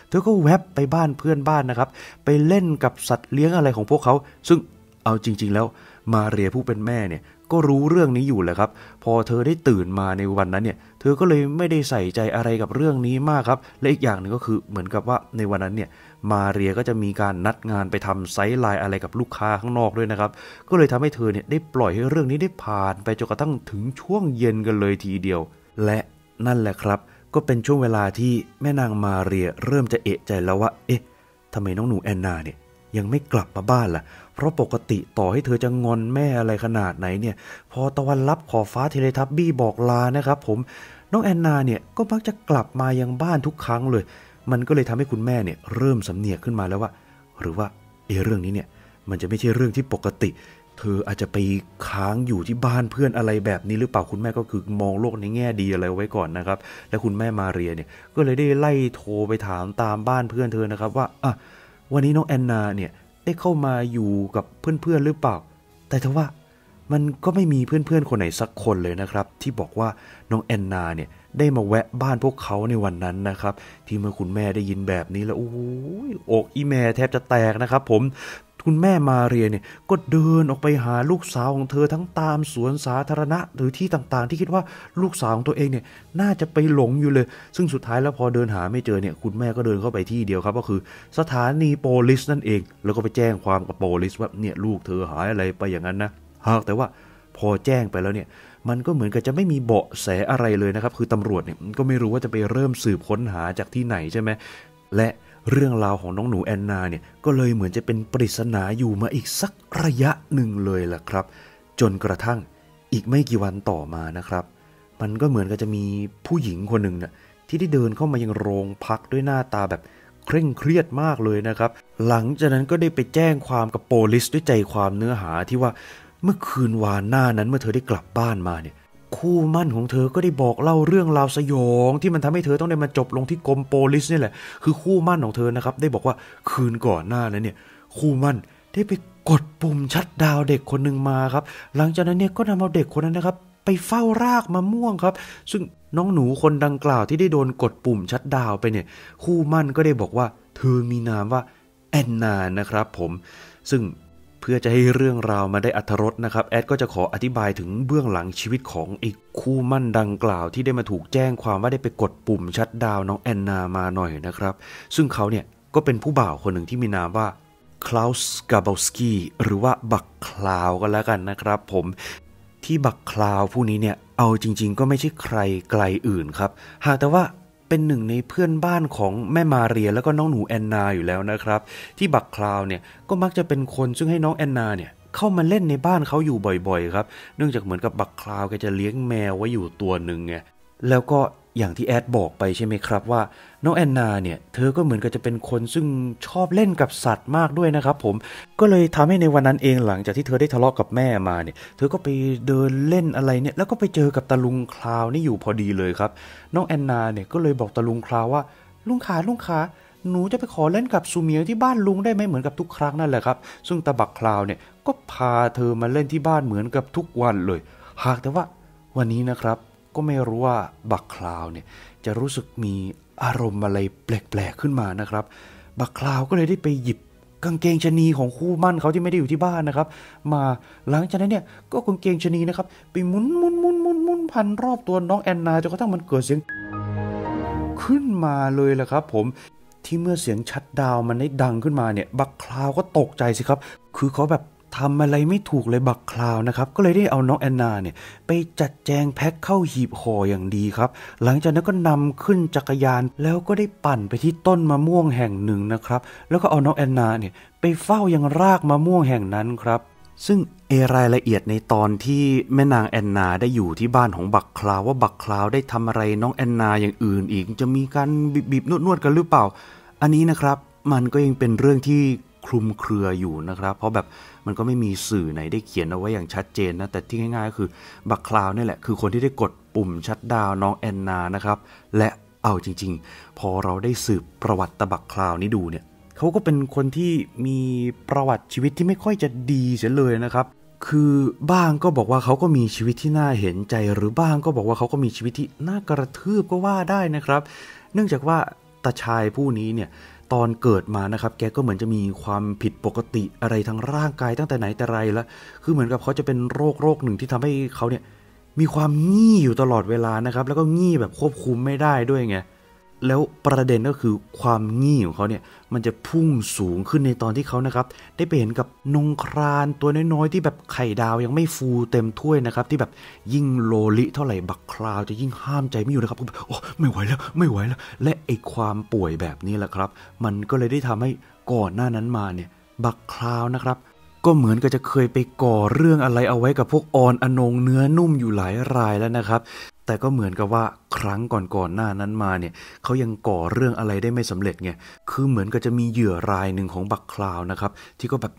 เธอก็แวบไปบ้านเพื่อนบ้านนะครับไปเล่นกับสัตว์เลี้ยงอะไรของพวกเขา ซึ่งเอาจริง ๆ แล้วมาเรียผู้เป็นแม่เนี่ยก็รู้เรื่องนี้อยู่แหละครับพอเธอได้ตื่นมาในวันนั้นเนี่ยเธอก็เลยไม่ได้ใส่ใจอะไรกับเรื่องนี้มากครับ และอีกอย่างหนึ่งก็คือเหมือนกับว่าในวันนั้นเนี่ยมาเรียก็จะมีการนัดงานไปทำไซส์ไลน์อะไรกับลูกค้าข้างนอกด้วยนะครับก็เลยทำให้เธอเนี่ยได้ปล่อยให้เรื่องนี้ได้ผ่านไปจนกระทั่งถึงช่วงเย็นกันเลยทีเดียว และนั่นแหละครับ ก็เป็นช่วงเวลาที่แม่นางมาเรียเริ่มจะเอะใจแล้วว่าเอ๊ะทำไมน้องหนูแอนนาเนี่ยยังไม่กลับมาบ้านล่ะ เพราะปกติต่อให้เธอจะงอนแม่อะไรขนาดไหนเนี่ย พอตะวันรับขอฟ้าเทเลทับบี้บอกลานะครับ ผม น้องแอนนาเนี่ยก็มักจะกลับมายังบ้านทุกครั้งเลย มันก็เลยทำให้คุณแม่เนี่ยเริ่มสำเนียกขึ้นมาแล้วว่า หรือว่าเอเรื่องนี้เนี่ยมันจะไม่ใช่เรื่องที่ปกติ เธออาจจะไปค้างอยู่ที่บ้านเพื่อนอะไรแบบนี้ หรือเปล่า คุณแม่ก็คือมองโลกในแง่ดีอะไรไว้ก่อนนะครับ และคุณแม่มาเรียเนี่ยก็เลยได้ไล่โทรไปถามตามบ้านเพื่อนเธอนะครับว่าอ่ะวันนี้น้องแอนนาเนี่ยได้เข้ามาอยู่กับเพื่อนๆหรือเปล่า แต่ทว่า มันก็ไม่มีเพื่อนๆคนไหนสักคนเลยนะครับ ที่บอกว่าน้องแอนนาเนี่ยได้มาแวะบ้านพวกเขาในวันนั้นนะครับ ที่เมื่อคุณแม่ได้ยินแบบนี้แล้วโอ้ยอกอีแม่แทบจะแตกนะครับ ผมคุณแม่มาเรียเนี่ยก็เดินออกไปหาลูกสาวของเธอทั้งตามสวนสาธารณะหรือที่ต่างๆ ที่คิดว่าลูกสาวของตัวเองเนี่ยน่าจะไปหลงอยู่เลย ซึ่งสุดท้ายแล้วพอเดินหาไม่เจอเนี่ยคุณแม่ก็เดินเข้าไปที่เดียวครับก็คือสถานีโปลิส นั่นเอง แล้วก็ไปแจ้งความกับโปลิสว่าเนี่ยลูกเธอหายอะไรไปอย่างนั้นนะหากแต่ว่าพอแจ้งไปแล้วเนี่ยมันก็เหมือนกับจะไม่มีเบาะแสอะไรเลยนะครับคือตำรวจเนี่ยก็ไม่รู้ว่าจะไปเริ่มสืบค้นหาจากที่ไหนใช่ไหมและเรื่องราวของน้องหนูแอนนาเนี่ยก็เลยเหมือนจะเป็นปริศนาอยู่มาอีกสักระยะหนึ่งเลยละครับจนกระทั่งอีกไม่กี่วันต่อมานะครับ มันก็เหมือนกับจะมีผู้หญิงคนหนึ่งนะ่ยที่ได้เดินเข้ามายังโรงพักด้วยหน้าตาแบบเคร่งเครียดมากเลยนะครับ หลังจากนั้นก็ได้ไปแจ้งความกับโปลิสด้วยใจความเนื้อหาที่ว่าเมื่อคืนวานหน้านั้นเมื่อเธอได้กลับบ้านมาเนี่ยคู่มั่นของเธอก็ได้บอกเล่าเรื่องราวสยองที่มันทำให้เธอต้องได้มาจบลงที่กรมโปลิสนี่แหละ คือคู่มั่นของเธอ นะครับ ได้บอกว่าคืนก่อนหน้านั้นเนี่ย คู่มั่นได้ไปกดปุ่มชัดดาวเด็กคนหนึ่งมาครับ หลังจากนั้น เนี่ย ก็นำเอาเด็กคนนั้นนะครับ ไปเฝ้ารากมะม่วงครับ ซึ่งน้องหนูคนดังกล่าวที่ได้โดนกดปุ่มชัดดาวไป เนี่ย คู่มั่นก็ได้บอกว่าเธอมีนามว่าแอนนา นะครับ ผม ซึ่งพื่อจะให้เรื่องราวมาได้อัธรสนะครับ แอดก็จะขออธิบายถึงเบื้องหลังชีวิตของไอ้คู่มั่นดังกล่าวที่ได้มาถูกแจ้งความว่าได้ไปกดปุ่มชัดดาวน้องแอนนามาหน่อยนะครับ ซึ่งเขาเนี่ยก็เป็นผู้บ่าวคนหนึ่งที่มีนามว่าคลาวส์กาบลสกี้หรือว่าบักคลาวก็แล้วกันนะครับผมที่บักคลาวผู้นี้เนี่ย เอาจริงๆ ก็ไม่ใช่ใครไกลอื่นครับหากแต่ว่าเป็นหนึ่งในเพื่อนบ้านของแม่มาเรียแล้วก็น้องหนูแอนนาอยู่แล้วนะครับ ที่บักคลาวเนี่ยก็มักจะเป็นคนซึ่งให้น้องแอนนาเนี่ยเข้ามาเล่นในบ้านเขาอยู่บ่อยๆครับเนื่องจากเหมือนกับบักคลาวแกจะเลี้ยงแมวไว้อยู่ตัวหนึ่งไงแล้วก็อย่างที่แอดบอกไปใช่ไหมครับว่าน้องแอนนาเนี่ยเธอก็เหมือนกับจะเป็นคนซึ่งชอบเล่นกับสัตว์มากด้วยนะครับ ผมก็เลยทำให้ในวันนั้นเองหลังจากที่เธอได้ทะเลาะกับแม่มาเนี่ย เธอก็ไปเดินเล่นอะไรเนี่ย แล้วก็ไปเจอกับตาลุงคลาวนี่อยู่พอดีเลยครับ น้องแอนนาเนี่ยก็เลยบอกตาลุงคลาวว่า ลุงขาลุงขาหนูจะไปขอเล่นกับซูเมียวที่บ้านลุงได้ไหมเหมือนกับทุกครั้งนั่นแหละครับ ซึ่งตาบักคลาวเนี่ยก็พาเธอมาเล่นที่บ้านเหมือนกับทุกวันเลย หากแต่ว่าวันนี้นะครับก็ไม่รู้ว่าบักคลาวเนี่ยจะรู้สึกมีอารมณ์อะไรแปลกๆขึ้นมานะครับบักคลาวก็เลยได้ไปหยิบกางเกงชนีของคู่มั่นเขาที่ไม่ได้อยู่ที่บ้านนะครับ มาหลังจากนั้นเนี่ยก็กางเกงชนีนะครับไปหมุนหมุนหมุนหมุนหมุนพันรอบตัวน้องแอนนาจนกระทั่งมันเกิดเสียงขึ้นมาเลยแหละครับ ผมที่เมื่อเสียงชัดดาวมันได้ดังขึ้นมาเนี่ยบักคลาวก็ตกใจสิครับคือเขาแบบทำอะไรไม่ถูกเลยบักคลาวนะครับ ก็เลยได้เอาน้องแอนนาเนี่ยไปจัดแจงแพ็คเข้าหีบห่ออย่างดีครับ หลังจากนั้นก็นำขึ้นจักรยาน แล้วก็ได้ปั่นไปที่ต้นมะม่วงแห่งหนึ่งนะครับ แล้วก็เอาน้องแอนนาเนี่ยไปเฝ้ายังรากมะม่วงแห่งนั้นครับ ซึ่งเอรายละเอียดในตอนที่แม่นางแอนนาได้อยู่ที่บ้านของบักคลาวว่าบักคลาวได้ทำอะไรน้องแอนนาอย่างอื่นอีก จะมีการบีบๆนวดๆกันหรือเปล่า อันนี้นะครับมันก็ยังเป็นเรื่องที่คลุมเครืออยู่นะครับ เพราะแบบมันก็ไม่มีสื่อไหนได้เขียนเอาไว้อย่างชัดเจนนะแต่ที่ง่ายๆก็คือบัคคลาวนี่แหละคือคนที่ได้กดปุ่มชัดดาวน้องแอนนานะครับ และเอาจริงๆ พอเราได้สืบประวัติตบักคลาวนี้ดูเนี่ยเขาก็เป็นคนที่มีประวัติชีวิตที่ไม่ค่อยจะดีเสียเลยนะครับ คือบ้างก็บอกว่าเขาก็มีชีวิตที่น่าเห็นใจหรือบ้างก็บอกว่าเขาก็มีชีวิตที่น่ากระทืบก็ว่าได้นะครับ เนื่องจากว่าตาชายผู้นี้เนี่ยตอนเกิดมานะครับ แกก็เหมือนจะมีความผิดปกติอะไรทางร่างกายตั้งแต่ไหนแต่ไรแล้วคือเหมือนกับเขาจะเป็นโรคโรคหนึ่งที่ทำให้เขาเนี่ยมีความงี่อยู่ตลอดเวลานะครับ แล้วก็งี่แบบควบคุมไม่ได้ด้วยไงแล้วประเด็นก็คือความงี่ของเขาเนี่ยมันจะพุ่งสูงขึ้นในตอนที่เขานะครับได้ไปเห็นกับนงครานตัวน้อยๆ ที่แบบไข่ดาวยังไม่ฟูเต็มถ้วยนะครับ ที่แบบยิ่งโลลิเท่าไหร่บักคราวจะยิ่งห้ามใจไม่อยู่นะครับโอ้ไม่ไหวแล้วไม่ไหวแล้วและไอความป่วยแบบนี้แหละครับ มันก็เลยได้ทำให้ก่อนหน้านั้นมาเนี่ยบักคราวนะครับ ก็เหมือนกับจะเคยไปก่อเรื่องอะไรเอาไว้กับพวกออนอนงเนื้อนุ่มอยู่หลายรายแล้วนะครับแต่ก็เหมือนกับว่าครั้งก่อนๆหน้านั้นมาเนี่ยเขายังก่อเรื่องอะไรได้ไม่สำเร็จไงคือเหมือนกับจะมีเหยื่อรายหนึ่งของบักคลาวนะครับ ที่ก็แบบ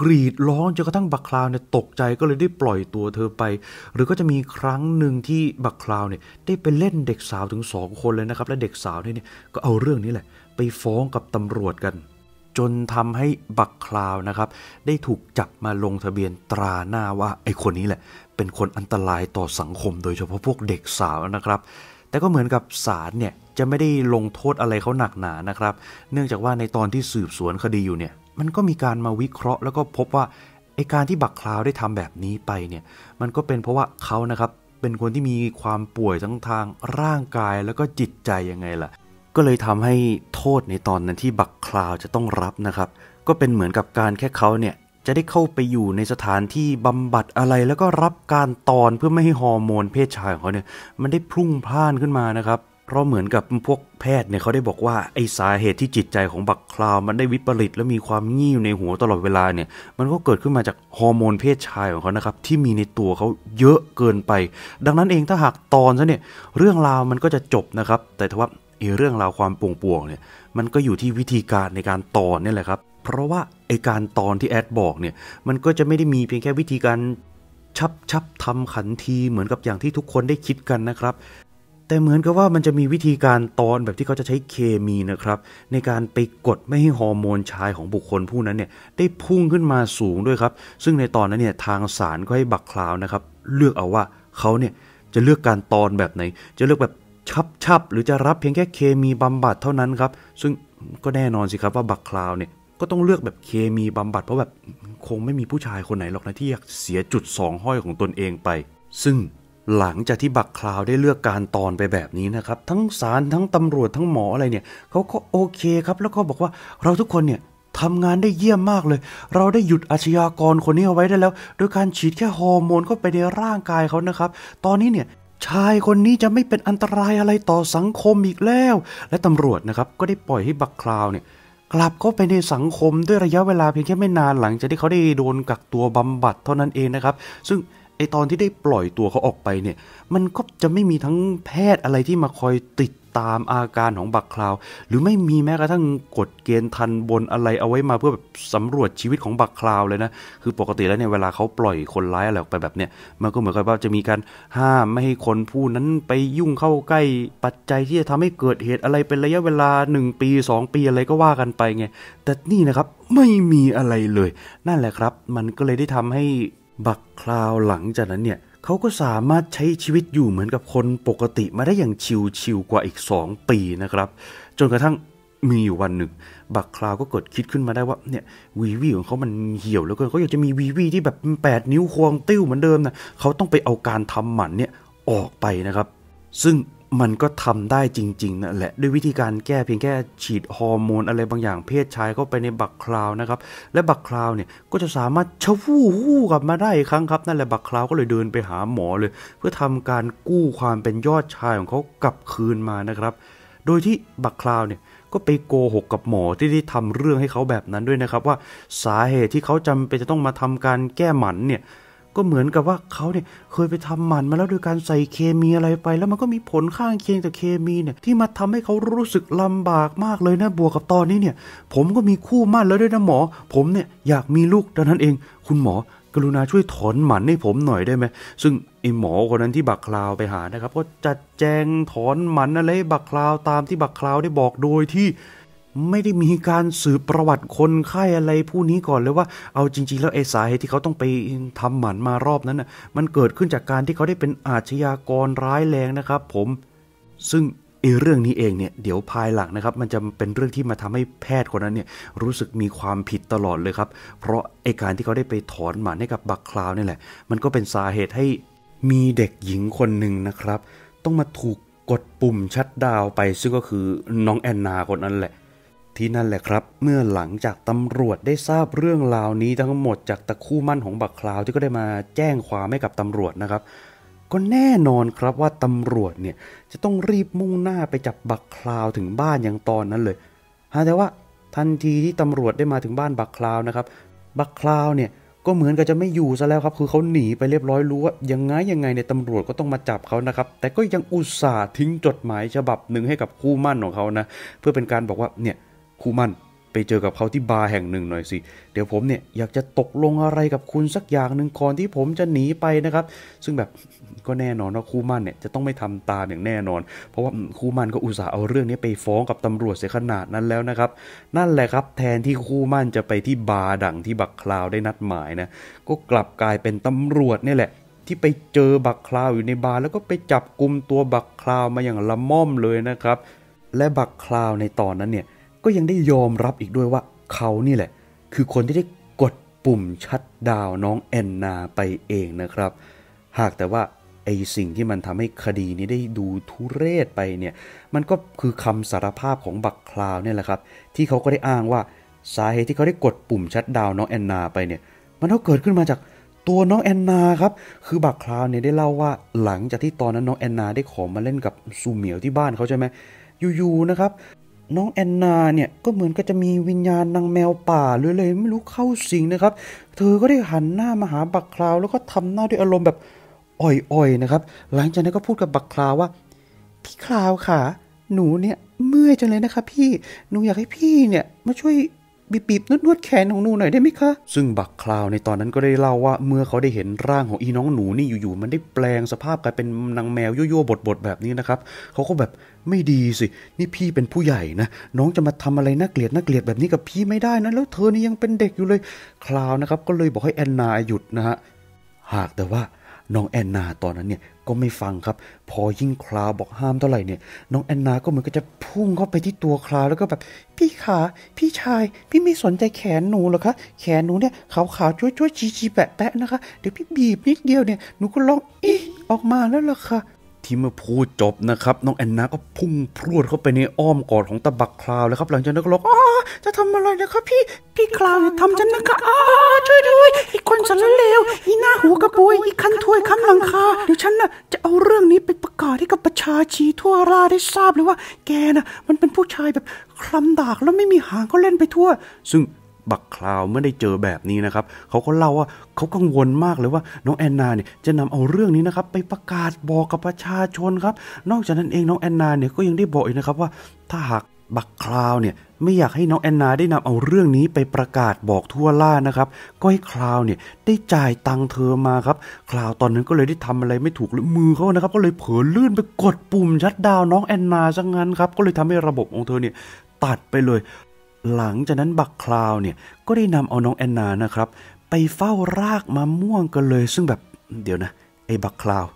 กรีดร้องจนกระทั่งบักคลาวเนี่ยตกใจก็เลยได้ปล่อยตัวเธอไป หรือก็จะมีครั้งหนึ่งที่บักคลาวเนี่ยได้ไปเล่นเด็กสาวถึงสองคนเลยนะครับ และเด็กสาวเนี่ยก็เอาเรื่องนี้แหละ ไปฟ้องกับตำรวจกันจนทำให้บักคลาวนะครับได้ถูกจับมาลงทะเบียนตราหน้าว่าไอคนนี้แหละเป็นคนอันตรายต่อสังคมโดยเฉพาะพวกเด็กสาวนะครับ แต่ก็เหมือนกับศาลเนี่ยจะไม่ได้ลงโทษอะไรเขาหนักหนานะครับเนื่องจากว่าในตอนที่สืบสวนคดีอยู่เนี่ยมันก็มีการมาวิเคราะห์ แล้วก็พบว่าไอการที่บักคลาวได้ทำแบบนี้ไปเนี่ยมันก็เป็นเพราะว่าเขานะครับเป็นคนที่มีความป่วยทั้งทางร่างกายแล้วก็จิตใจยังไงล่ะก็เลยทำให้โทษในตอนนั้น ที่บักคลาวจะต้องรับนะครับ ก็เป็นเหมือนกับการแค่เขาเนี่ย จะได้เข้าไปอยู่ในสถานที่บำบัดอะไร แล้วก็รับการตอนเพื่อไม่ให้ฮอร์โมนเพศชายของเขาเนี่ยมันได้พุ่งพล่านขึ้นมานะครับ เพราะเหมือนกับพวกแพทย์เนี่ยเขาได้บอกว่าไอสาเหตุที่จิตใจของบักคลาวมันได้วิปริต และมีความงี่อยู่ในหัวตลอดเวลาเนี่ยมันก็เกิดขึ้นมาจากฮอร์โมนเพศชายของเขานะครับที่มีในตัวเขาเยอะเกินไป ดังนั้นเองถ้าหากตอนซะเนี่ยเรื่องราวมันก็จะจบนะครับ แต่ถ้าว่าเรื่องราวความป่วงป่วงเนี่ยมันก็อยู่ที่วิธีการในการตอนนี่แหละครับเพราะว่าไอการตอนที่แอดบอกเนี่ยมันก็จะไม่ได้มีเพียงแค่วิธีการชับชับทำขันทีเหมือนกับอย่างที่ทุกคนได้คิดกันนะครับ แต่เหมือนกับว่ามันจะมีวิธีการตอนแบบที่เขาจะใช้เคมีนะครับ ในการไปกดไม่ให้ฮอร์โมนชายของบุคคลผู้นั้นเนี่ยได้พุ่งขึ้นมาสูงด้วยครับซึ่งในตอนนั้นเนี่ยทางศาลก็ให้บักคลาวนะครับเลือกเอาว่าเขาเนี่ยจะเลือกการตอนแบบไหนจะเลือกแบบชับๆ หรือจะรับเพียงแค่เคมีบำบัดเท่านั้นครับซึ่งก็แน่นอนสิครับว่าบักคลาวเนี่ยก็ต้องเลือกแบบเคมีบำบัดเพราะแบบคงไม่มีผู้ชายคนไหนหรอกนะที่อยากเสียจุดสองห้อยของตนเองไปซึ่งหลังจากที่บักคลาวได้เลือกการตอนไปแบบนี้นะครับทั้งศาลทั้งตำรวจทั้งหมออะไรเนี่ยเขาก็โอเคครับแล้วก็บอกว่าเราทุกคนเนี่ยทำงานได้เยี่ยมมากเลย เราได้หยุดอาชญากรคนนี้เอาไว้ได้แล้วโดยการฉีดแค่ฮอร์โมนเข้าไปในร่างกายเขานะครับตอนนี้เนี่ยชายคนนี้จะไม่เป็นอันตรายอะไรต่อสังคมอีกแล้ว และตำรวจนะครับก็ได้ปล่อยให้บักคลาวเนี่ยกลับเข้าไปในสังคมด้วยระยะเวลาเพียงแค่ไม่นานหลัง จากที่เขาได้โดนกักตัวบำบัดเท่านั้นเองนะครับ ซึ่งไอตอนที่ได้ปล่อยตัวเขาออกไปเนี่ยมันก็จะไม่มีทั้งแพทย์อะไรที่มาคอยติดตามอาการของบักคลาว หรือไม่มีแม้กระทั่งกฎเกณฑ์ทันบนอะไรเอาไว้มาเพื่อแบบสำรวจชีวิตของบักคลาวเลยนะคือปกติแล้วเนี่ยเวลาเขาปล่อยคนร้ายอะไรออกไปแบบเนี่ยมันก็เหมือนกับว่าจะมีการห้ามไม่ให้คนผู้นั้นไปยุ่งเข้าใกล้ปัจจัยที่จะทำให้เกิดเหตุอะไรเป็นระยะเวลา 1 ปี2ปีอะไรก็ว่ากันไปไงแต่นี่นะครับไม่มีอะไรเลย นั่นแหละครับ มันก็เลยได้ทำให้บักคลาวหลังจากนั้นเนี่ยเขาก็สามารถใช้ชีวิตอยู่เหมือนกับคนปกติมาได้อย่างชิวๆกว่าอีก 2 ปีนะครับ จนกระทั่งมีอยู่วันหนึ่ง บักคลาวก็เกิดคิดขึ้นมาได้ว่าเนี่ยวีวีของเขามันเหี่ยวแล้วก็เขาอยากจะมีวีวีที่แบบแปดนิ้วควงติ้วเหมือนเดิมนะเขาต้องไปเอาการทำหมันเนี่ยออกไปนะครับ ซึ่งมันก็ทำได้จริงๆนั่นแหละด้วยวิธีการแก้เพียงแค่ฉีดฮอร์โมนอะไรบางอย่างเพศชายเข้าไปในบักคราวนะครับ และบักคราวเนี่ย ก็จะสามารถชวู่วู้กลับมาได้อีกครั้งครับนั่นแหละบักคราวก็เลยเดินไปหาหมอเลย เพื่อทำการกู้ความเป็นยอดชายของเขากลับคืนมานะครับ โดยที่บักคราวเนี่ย ก็ไปโกหกกับหมอที่ได้ทำเรื่องให้เขาแบบนั้นด้วยนะครับว่าสาเหตุที่เขาจำเป็นจะต้องมาทำการแก้หมันเนี่ยก็เหมือนกับว่าเขาเนี่ยเคยไปทำหมันมาแล้วโดยการใส่เคมีอะไรไป แล้วมันก็มีผลข้างเคียงจากเคมีเนี่ยที่มาทำให้เขารู้สึกลำบากมากเลยนะบวกกับตอนนี้เนี่ย ผมก็มีคู่มั่นแล้วด้วยนะหมอ ผมเนี่ยอยากมีลูกดังนั้นเอง คุณหมอกรุณาช่วยถอนหมันให้ผมหน่อยได้ไหม ซึ่งไอหมอคนนั้นที่บักคลาวไปหานะครับก็จัดแจงถอนหมันอะไรบักคลาวตามที่บักคลาวได้บอกโดยที่ไม่ได้มีการสืบประวัติคนไข้อะไรผู้นี้ก่อนเลยว่า เอาจริงๆ แล้วไอ้สาเหตุที่เขาต้องไปทำหมันมารอบนั้นน่ะ มันเกิดขึ้นจากการที่เขาได้เป็นอาชญากรร้ายแรงนะครับ ผม ซึ่งไอ้เรื่องนี้เองเนี่ย เดี๋ยวภายหลังนะครับ มันจะเป็นเรื่องที่มาทำให้แพทย์คนนั้นเนี่ยรู้สึกมีความผิดตลอดเลยครับ เพราะไอ้การที่เขาได้ไปถอนหมันให้กับบักคลาวนี่แหละ มันก็เป็นสาเหตุให้มีเด็กหญิงคนหนึ่งนะครับ ต้องมาถูกกดปุ่มชัดดาวไปซึ่งก็คือน้องแอนนาคนนั้นแหละที่นั่นแหละครับเมื่อหลังจากตำรวจได้ทราบเรื่องราวนี้ทั้งหมดจากตะคู่มั่นของบักคลาวที่ก็ได้มาแจ้งความให้กับตำรวจนะครับก็แน่นอนครับว่าตำรวจเนี่ยจะต้องรีบมุ่งหน้าไปจับบักคลาวถึงบ้านอย่างตอนนั้นเลยฮะแต่ว่าทันทีที่ตำรวจได้มาถึงบ้านบักคลาวนะครับบักคลาวเนี่ยก็เหมือนกับจะไม่อยู่ซะแล้วครับคือเขาหนีไปเรียบร้อยรู้ว่ายังไงยังไงในตำรวจก็ต้องมาจับเขานะครับ แต่ก็ยังอุตส่าห์ทิ้งจดหมายฉบับหนึ่งให้กับคู่มั่นของเขานะเพื่อเป็นการบอกว่าเนี่ยคู่มั่นไปเจอกับเขาที่บาร์แห่งหนึ่งหน่อยสิ เดี๋ยวผมเนี่ยอยากจะตกลงอะไรกับคุณสักอย่างหนึ่งก่อนที่ผมจะหนีไปนะครับ ซึ่งแบบก็แน่นอนว่าคู่มั่นเนี่ยจะต้องไม่ทำตามอย่างแน่นอน เพราะว่าคู่มั่นก็อุตส่าห์เอาเรื่องนี้ไปฟ้องกับตำรวจเสียขนาดนั้นแล้วนะครับ นั่นแหละครับแทนที่คู่มั่นจะไปที่บาร์ดังที่บักคลาวได้นัดหมายนะ ก็กลับกลายเป็นตำรวจนี่แหละ ที่ไปเจอบักคลาวอยู่ในบาร์แล้วก็ไปจับกลุ่มตัวบักคลาวมาอย่างละม่อมเลยนะครับ และบักคลาวในตอนนั้นเนี่ยก็ยังได้ยอมรับอีกด้วยว่าเขานี่แหละคือคนที่ได้กดปุ่มชัดดาวน้องแอนนาไปเองนะครับ หากแต่ว่าไอสิ่งที่มันทำให้คดีนี้ได้ดูทุเรศไปเนี่ย มันก็คือคำสารภาพของบักคลาวเนี่ยแหละครับที่เขาก็ได้อ้างว่าสาเหตุที่เขาได้กดปุ่มชัดดาวน้องแอนนาไปเนี่ย มันก็เกิดขึ้นมาจากตัวน้องแอนนาครับคือบักคลาวเนี่ยได้เล่าว่าหลังจากที่ตอนนั้นน้องแอนนาได้ขอมาเล่นกับซูเหมียวที่บ้านเขาใช่ไหมอยู่ๆนะครับน้องแอนนาเนี่ยก็เหมือนก็จะมีวิญญาณนางแมวป่า เลยเลยไไม่รู้เข้าสิงนะครับ เธอก็ได้หันหน้ามาหาบักคราว แล้วก็ทำหน้าด้วยอารมณ์แบบ อ่อยๆนะครับหลังจากนั้นก็พูดกับบักคราวว่าพี่คราวค่ะ หนูเนี่ยเมื่อยจังเลยนะคะพี่หนูอยากให้พี่เนี่ยมาช่วยบีบบนวดดแขนของหนูหน่อยได้ไหมคะ ซึ่งบักคลาวในตอนนั้นก็ได้เล่าว่าเมื่อเขาได้เห็นร่างของอีน้องหนูนี่อยู่ๆมันได้แปลงสภาพกลายเป็นนางแมวยั่วๆบดๆแบบนี้นะครับเขาก็แบบไม่ดีสิ นี่พี่เป็นผู้ใหญ่นะน้องจะมาทำอะไรน่าเกลียดน่าเกลียดแบบนี้กับพี่ไม่ได้นะแล้วเธอนี่ยังเป็นเด็กอยู่เลยคลาวนะครับก็เลยบอกให้แอนนาหยุดนะฮะหากแต่ว่าน้องแอนนา ตอนนั้นเนี่ยก็ไม่ฟังครับ พอยิ่งคลาบอกห้ามเท่าไหร่เนี่ย น้องแอนนาก็เหมือนก็จะพุ่งเข้าไปที่ตัวคลาแล้วก็แบบ พี่ขาพี่ชายพี่ไม่สนใจแขนหนูหรอคะ แขนหนูเนี่ยขาวขาวช่วยช่วยจีชีแปะแตะนะคะ เดี๋ยวพี่บีบนิดเดียวเนี่ยหนูก็ร้องอีออกมาแล้วล่ะค่ะที่เมื่อพูดจบนะครับน้องแอนนา ก็พุ่งพรวดเข้าไปในอ้อมกอดของตะบักคลาวแล้วครับ หลังจากนั้นก็ร้องอ้าจะทำอะไรนะครับ พี่พี่คลาวทำฉันนะครอ้าช่วยด้วย อีกคนสารเลวอีหน้าหัวกระปุยอีคันถ้วยคำลังคาเดี๋ยวฉันน่ะจะเอาเรื่องนี้ไปประกาศให้กับประชาชีทั่วราได้ทราบเลยว่า แกน่ะมันเป็นผู้ชายแบบคลำดากแล้วไม่มีหางก็เล่นไปทั่ว ซึ่งบักคลาวเมื่อได้เจอแบบนี้นะครับเขาก็เล่าว่าเขากังวลมากเลยว่าน้องแอนนาเนี่ยจะนำเอาเรื่องนี้นะครับไปประกาศบอกกับประชาชนครับนอกจากนั้นเองน้องแอนนาเนี่ยก็ยังได้บอกอีกนะครับว่า ถ้าหากบักคลาวเนี่ยไม่อยากให้น้องแอนนา ได้นำเอาเรื่องนี้ไปประกาศบอกทั่วล่านะครับก็ให้คลาวเนี่ยได้จ่ายตังเธอมา ครับคลาวตอนนั้นก็เลยได้ทำอะไรไม่ถูกเลยมือเขานะครับก็เลยเผลอลื่นไปกดปุ่มชัดดาวน้องแอนนาซะงั้นครับก็เลยทำให้ระบบของเธอเนี่ยตัดไปเลยหลังจากนั้นบักคลาวเนี่ยก็ได้นำเอาน้องแอนนานะครับ ไปเฝ้ารากมะม่วงกันเลย ซึ่งแบบเดี๋ยวนะไอ้บักคลาว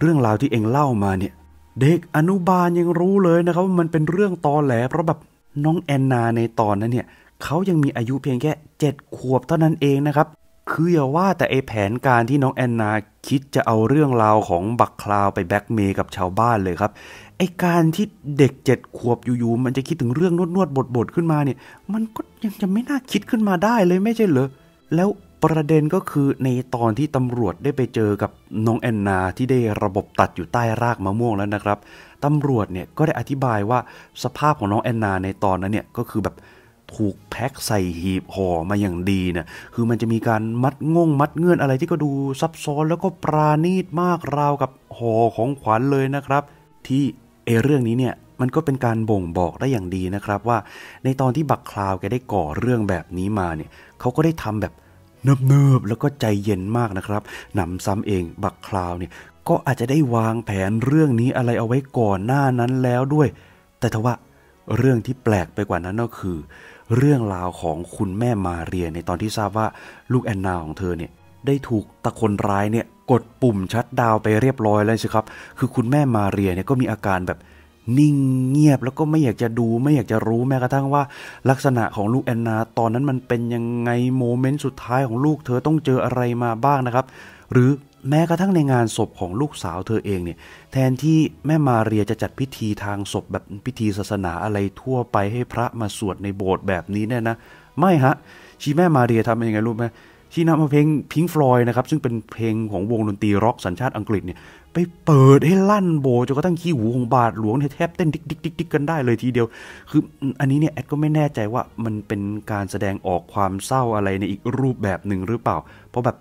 เรื่องราวที่เองเล่ามาเนี่ยเด็กอนุบาลยังรู้เลยนะครับว่ามันเป็นเรื่องตอแหลเพราะแบบน้องแอนนาในตอนนั้นเนี่ยเขายังมีอายุเพียงแค่7 ขวบเท่านั้นเองนะครับคืออย่าว่าแต่ไอแผนการที่น้องแอนนาคิดจะเอาเรื่องราวของบักคลาวไปแบ็กเมย์กับชาวบ้านเลยครับไอการที่เด็กเจ็ดขวบอยู่ๆมันจะคิดถึงเรื่องนวดนวดบทๆขึ้นมาเนี่ย มันก็ยังจะไม่น่าคิดขึ้นมาได้เลยไม่ใช่เหรอแล้วประเด็นก็คือในตอนที่ตำรวจได้ไปเจอกับน้องแอนนาที่ได้ระบบตัดอยู่ใต้รากมะม่วงแล้วนะครับตำรวจเนี่ยก็ได้อธิบายว่าสภาพของน้องแอนนาในตอนนั้นเนี่ยก็คือแบบถูกแพ็คใส่หีบห่อมาอย่างดีเนี่ย คือมันจะมีการมัดง่งมัดเงื่อนอะไรที่ก็ดูซับซ้อนแล้วก็ปราณีตมากราวกับห่อของขวัญเลยนะครับ ที่เอเรื่องนี้เนี่ยมันก็เป็นการบ่งบอกได้อย่างดีนะครับว่า ในตอนที่บักคลาวแกได้ก่อเรื่องแบบนี้มาเนี่ยเขาก็ได้ทำแบบเนิบๆแล้วก็ใจเย็นมากนะครับหนำซ้ำเองบักคลาวเนี่ย ก็อาจจะได้วางแผนเรื่องนี้อะไรเอาไว้ก่อนหน้านั้นแล้วด้วย แต่ทว่าเรื่องที่แปลกไปกว่านั้นก็คือเรื่องราวของคุณแม่มาเรียในตอนที่ทราบว่าลูกแอนนาของเธอเนี่ยได้ถูกตะคนร้ายเนี่ย กดปุ่มชัดดาวไปเรียบร้อยแล้วสิครับ คือคุณแม่มาเรียเนี่ยก็มีอาการแบบนิ่งเงียบแล้วก็ไม่อยากจะดูไม่อยากจะรู้แม้กระทั่งว่าลักษณะของลูกแอนนา ตอนนั้นมันเป็นยังไงโมเมนต์สุดท้ายของลูกเธอต้องเจออะไรมาบ้างนะครับ หรือแม้กระทั่งในงานศพของลูกสาวเธอเองเนี่ยแทนที่แม่มาเรียจะจัดพิธีทางศพแบบพิธีศาสนาอะไรทั่วไปให้พระมาสวดในโบสถ์แบบนี้เนี่ยนะ ไม่ฮะชีแม่มาเรียทำยังไงรู้ไหมชีนำเอาเพลงพิงฟลอยนะครับ ซึ่งเป็นเพลงของวงดนตรีร็อกสัญชาติอังกฤษเนี่ยไปเปิดให้ลั่นโบจนกระทั่งขี้หูของบาทหลวง แทบเต้นติ๊กดิ๊กดิ๊กกันได้เลยทีเดียว คืออันนี้เนี่ยแอดก็ไม่แน่ใจว่ามันเป็นการแสดงออกความเศร้าอะไรในอีกรูปแบบหนึ่งหรือเปล่าเพราะแบบ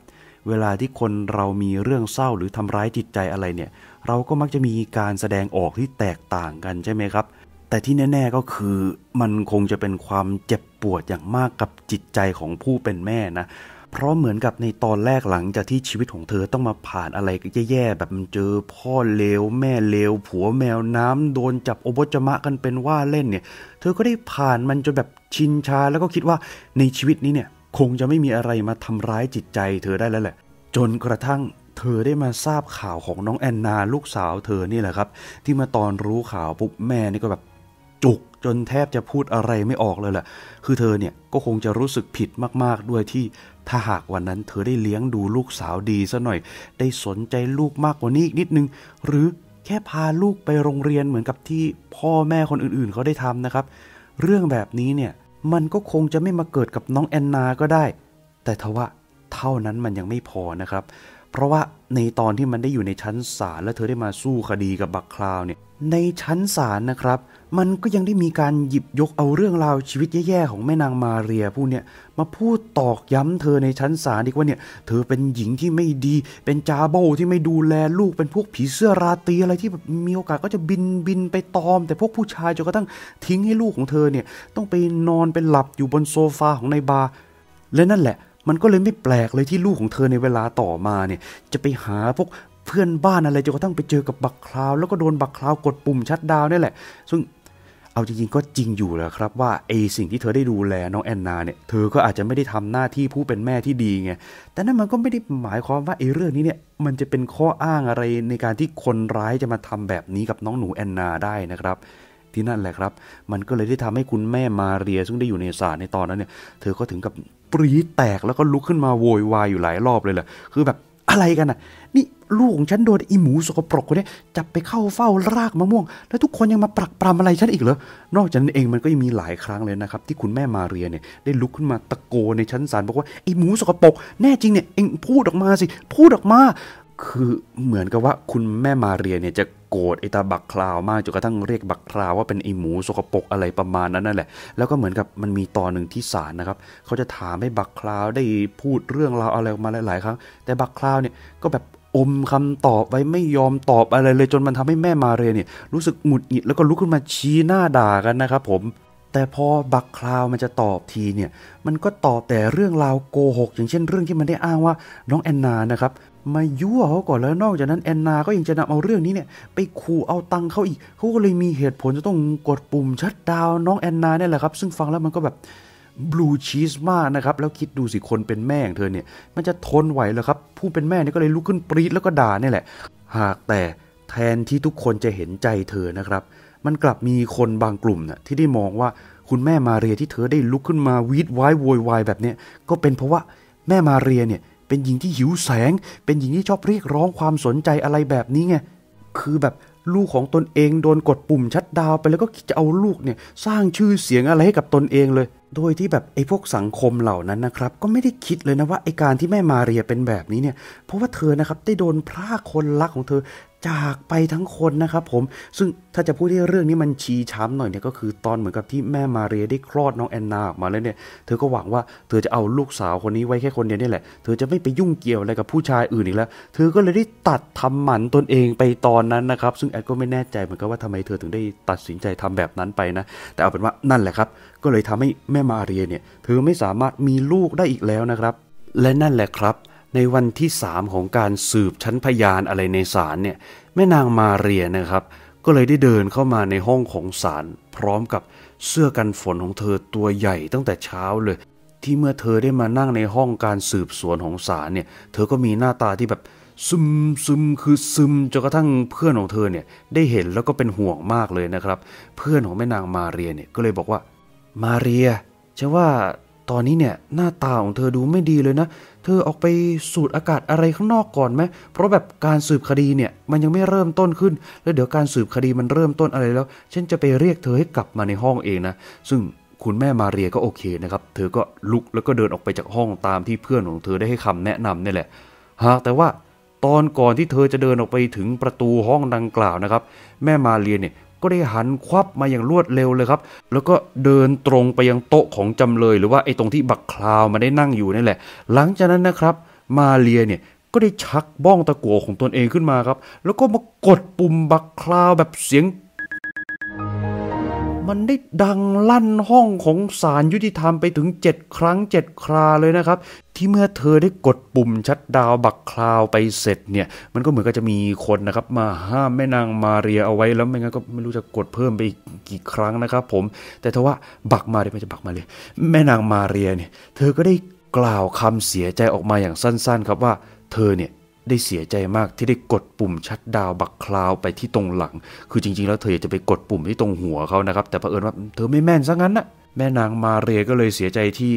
เวลาที่คนเรามีเรื่องเศร้าหรือทำร้ายจิตใจอะไรเนี่ย เราก็มักจะมีการแสดงออกที่แตกต่างกันใช่ไหมครับ แต่ที่แน่ๆก็คือมันคงจะเป็นความเจ็บปวดอย่างมากกับจิตใจของผู้เป็นแม่นะ เพราะเหมือนกับในตอนแรกหลังจากที่ชีวิตของเธอต้องมาผ่านอะไรแย่ๆแบบมันเจอพ่อเลวแม่เลวผัวแมวน้ำโดนจับโอบจมะกันเป็นว่าเล่นเนี่ย เธอก็ได้ผ่านมันจนแบบชินชาแล้วก็คิดว่าในชีวิตนี้เนี่ยคงจะไม่มีอะไรมาทำร้ายจิตใจเธอได้แล้วแหละจนกระทั่งเธอได้มาทราบข่าวของน้องแอนนาลูกสาวเธอนี่แหละครับ ที่มาตอนรู้ข่าวปุ๊บแม่นี่ก็แบบ จุกจนแทบจะพูดอะไรไม่ออกเลยแหละ คือเธอเนี่ยก็คงจะรู้สึกผิดมากๆ ด้วยที่ ถ้าหากวันนั้น เธอได้เลี้ยงดูลูกสาวดีซะหน่อย ได้สนใจลูกมากกว่านี้อีกนิดนึง หรือแค่พาลูกไปโรงเรียนเหมือนกับที่พ่อแม่คนอื่นๆเขาได้ทำนะครับ เรื่องแบบนี้เนี่ยมันก็คงจะไม่มาเกิดกับน้องแอนนาก็ได้ แต่ทว่าเท่านั้นมันยังไม่พอนะครับเพราะว่าในตอนที่มันได้อยู่ในชั้นศาลและเธอได้มาสู้คดีกับบักคลาวเนี่ยในชั้นศาลนะครับ มันก็ยังได้มีการหยิบยกเอาเรื่องราวชีวิตแย่ๆของแม่นางมาเรียผู้เนี่ยมาพูดตอกย้ำเธอในชั้นศาลดีกว่าเนี่ยเธอเป็นหญิงที่ไม่ดีเป็นจาโบที่ไม่ดูแลลูกเป็นพวกผีเสื้อราตรีอะไรที่แบบมีโอกาสก็จะบินบินไปตอม แต่พวกผู้ชายจนกระทั่งทิ้งให้ลูกของเธอเนี่ยต้องไปนอนเป็นหลับอยู่บนโซฟาของในบาร์และนั่นแหละมันก็เลยไม่แปลกเลยที่ลูกของเธอในเวลาต่อมาเนี่ยจะไปหาพวกเพื่อนบ้านอะไรจนกระทั่งไปเจอกับบักคลาวแล้วก็โดนบักคลาวกดปุ่มชัดดาวนี่แหละซึ่งเอาจริงๆก็จริงอยู่แหละครับว่าไอสิ่งที่เธอได้ดูแลน้องแอนนาเนี่ยเธอก็อาจจะไม่ได้ทำหน้าที่ผู้เป็นแม่ที่ดีไงแต่นั่นมันก็ไม่ได้หมายความว่าไอเรื่องนี้เนี่ยมันจะเป็นข้ออ้างอะไรในการที่คนร้ายจะมาทำแบบนี้กับน้องหนูแอนนาได้นะครับที่นั่นแหละครับ มันก็เลยได้ทำให้คุณแม่มาเรียซึ่งได้อยู่ในศาลในตอนนั้นเนี่ย เธอก็ถึงกับปรีแตกแล้วก็ลุกขึ้นมาโวยวายอยู่หลายรอบเลยแหละ คือแบบอะไรกันอ่ะ นี่ลูกของฉันโดนอีหมูสกปรกคนนี้จับไปเข้าเฝ้ารากมะม่วง แล้วทุกคนยังมาปรักปรำอะไรฉันอีกเหรอ นอกจากนั้นเองมันก็ยังมีหลายครั้งเลยนะครับที่คุณแม่มาเรียเนี่ย ได้ลุกขึ้นมาตะโกนในชั้นศาล บอกว่าไอหมูสกปรก แน่จริงเนี่ยเองพูดออกมาสิ พูดออกมา คือเหมือนกับว่าคุณแม่มาเรียเนี่ยจะโกรธไอ้ตาบักคลาวมากจนกระทั่งเรียกบักคลาวว่าเป็นไอ้หมูสกปรกอะไรประมาณนั้นนั่นแหละแล้วก็เหมือนกับมันมีตอนหนึ่งที่ศาลนะครับเขาจะถามให้บักคลาวได้พูดเรื่องราวอะไรออกมาหลายๆครั้งแต่บักคลาวเนี่ยก็แบบอมคำตอบไว้ไม่ยอมตอบอะไรเลยจนมันทำให้แม่มาเรเนี่ยรู้สึกหงุดหงิดแล้วก็ลุกขึ้นมาชี้หน้าด่ากันนะครับผม แต่พอบักคลาวมันจะตอบทีเนี่ยมันก็ตอบแต่เรื่องราวโกหกอย่างเช่นเรื่องที่มันได้อ้างว่าน้องแอนนานะครับมายั่วเขาก่อนแล้วนอกจากนั้นแอนนา ก็ยังจะนำเอาเรื่องนี้เนี่ยไปขู่เอาตังค์เขาอีก เขาก็เลยมีเหตุผลจะต้องกดปุ่มชัดดาวน้องแอนนาเนี่ยแหละครับ ซึ่งฟังแล้วมันก็แบบบลูชีสมากนะครับ แล้วคิดดูสิคนเป็นแม่ของเธอเนี่ยมันจะทนไหวหรอครับผู้เป็นแม่เนี่ยก็เลยลุกขึ้นปรีดแล้วก็ด่าเนี่ยแหละ หากแต่แทนที่ทุกคนจะเห็นใจเธอนะครับ มันกลับมีคนบางกลุ่มนี่ะที่ได้มองว่าคุณแม่มาเรียที่เธอได้ลุกขึ้นมาวีดไว้โวยวายแบบเนี้ยก็เป็นเพราะว่าแม่มาเรียเนี่ยเป็นหญิงที่หิวแสง เป็นหญิงที่ชอบเรียกร้องความสนใจอะไรแบบนี้ไง คือแบบลูกของตนเองโดนกดปุ่มชัดดาวไปแล้วก็จะเอาลูกเนี่ยสร้างชื่อเสียงอะไรให้กับตนเองเลย โดยที่แบบไอ้พวกสังคมเหล่านั้นนะครับ ก็ไม่ได้คิดเลยนะว่าไอ้การที่แม่มาเรียเป็นแบบนี้เนี่ย เพราะว่าเธอนะครับได้โดนพระคนรักของเธอจากไปทั้งคนนะครับ ผมซึ่งถ้าจะพูดที่เรื่องนี้มันชีช้ำหน่อยเนี่ยก็คือตอนเหมือนกับที่แม่มาเรียได้คลอดน้องแอนนาออกมาแล้วเนี่ยเธอก็หวังว่าเธอจะเอาลูกสาวคนนี้ไว้แค่คนเดียวนี่แหละ เธอจะไม่ไปยุ่งเกี่ยวอะไรกับผู้ชายอื่นอีกแล้วเธอก็เลยได้ตัดทำหมันตนเองไปตอนนั้นนะครับ ซึ่งแอดก็ไม่แน่ใจเหมือนกันว่าทำไมเธอถึงได้ตัดสินใจทำแบบนั้นไปนะ แต่เอาเป็นว่านั่นแหละครับ ก็เลยทำให้แม่มาเรียเนี่ยเธอไม่สามารถมีลูกได้อีกแล้วนะครับ และนั่นแหละครับในวันที่สามของการสืบชั้นพยานอะไรในศาลเนี่ยแม่นางมาเรียนะครับ ก็เลยได้เดินเข้ามาในห้องของศาลพร้อมกับเสื้อกันฝนของเธอตัวใหญ่ตั้งแต่เช้าเลย ที่เมื่อเธอได้มานั่งในห้องการสืบสวนของศาลเนี่ย เธอก็มีหน้าตาที่แบบซึมซึมคือซึมจนกระทั่งเพื่อนของเธอเนี่ยได้เห็นแล้วก็เป็นห่วงมากเลยนะครับ เพื่อนของแม่นางมาเรียเนี่ย ก็เลยบอกว่า มาเรียฉันว่าตอนนี้เนี่ยหน้าตาของเธอดูไม่ดีเลยนะเธอออกไปสูดอากาศอะไรข้างนอกก่อนไหมเพราะแบบการสืบคดีเนี่ยมันยังไม่เริ่มต้นขึ้นแล้วเดี๋ยวการสืบคดีมันเริ่มต้นอะไรแล้วฉันจะไปเรียกเธอให้กลับมาในห้องเองนะซึ่งคุณแม่มาเรียก็โอเคนะครับเธอก็ลุกแล้วก็เดินออกไปจากห้องตามที่เพื่อนของเธอได้ให้คำแนะนำนี่แหละหากแต่ว่าตอนก่อนที่เธอจะเดินออกไปถึงประตูห้องดังกล่าวนะครับแม่มาเรียเนี่ยก็ได้หันควับมาอย่างรวดเร็วเลยครับ แล้วก็เดินตรงไปยังโต๊ะของจำเลย หรือว่าไอ้ตรงที่บักคลาวมาได้นั่งอยู่นี่แหละ หลังจากนั้นนะครับมาเลียเนี่ย ก็ได้ชักบ้องตะกั่วของตนเองขึ้นมาครับ แล้วก็มากดปุ่มบักคลาวแบบเสียงมันได้ดังลั่นห้องของศาลยุติธรรมไปถึง 7 ครั้ง 7 คราเลยนะครับ ที่เมื่อเธอได้กดปุ่มชัดดาวบักคลาวไปเสร็จเนี่ยมันก็เหมือนกับจะมีคนนะครับ มาห้ามแม่นางมาเรียเอาไว้ แล้วไม่งั้นก็ไม่รู้จะกดเพิ่มไปกี่ครั้งนะครับ ผม แต่ทว่าบักมาเรียไม่จะบักมาเรียแม่นางมาเรียเนี่ยเธอก็ได้กล่าวคำเสียใจออกมาอย่างสั้นๆครับว่าเธอเนี่ยได้เสียใจมากที่ได้กดปุ่มชัดดาวบักคลาวไปที่ตรงหลัง คือจริง ๆแล้วเธออยากจะไปกดปุ่มที่ตรงหัวเขานะครับ แต่เผอิญว่าเธอไม่แม่นซะงั้นนะแม่นางมาเรียก็เลยเสียใจที่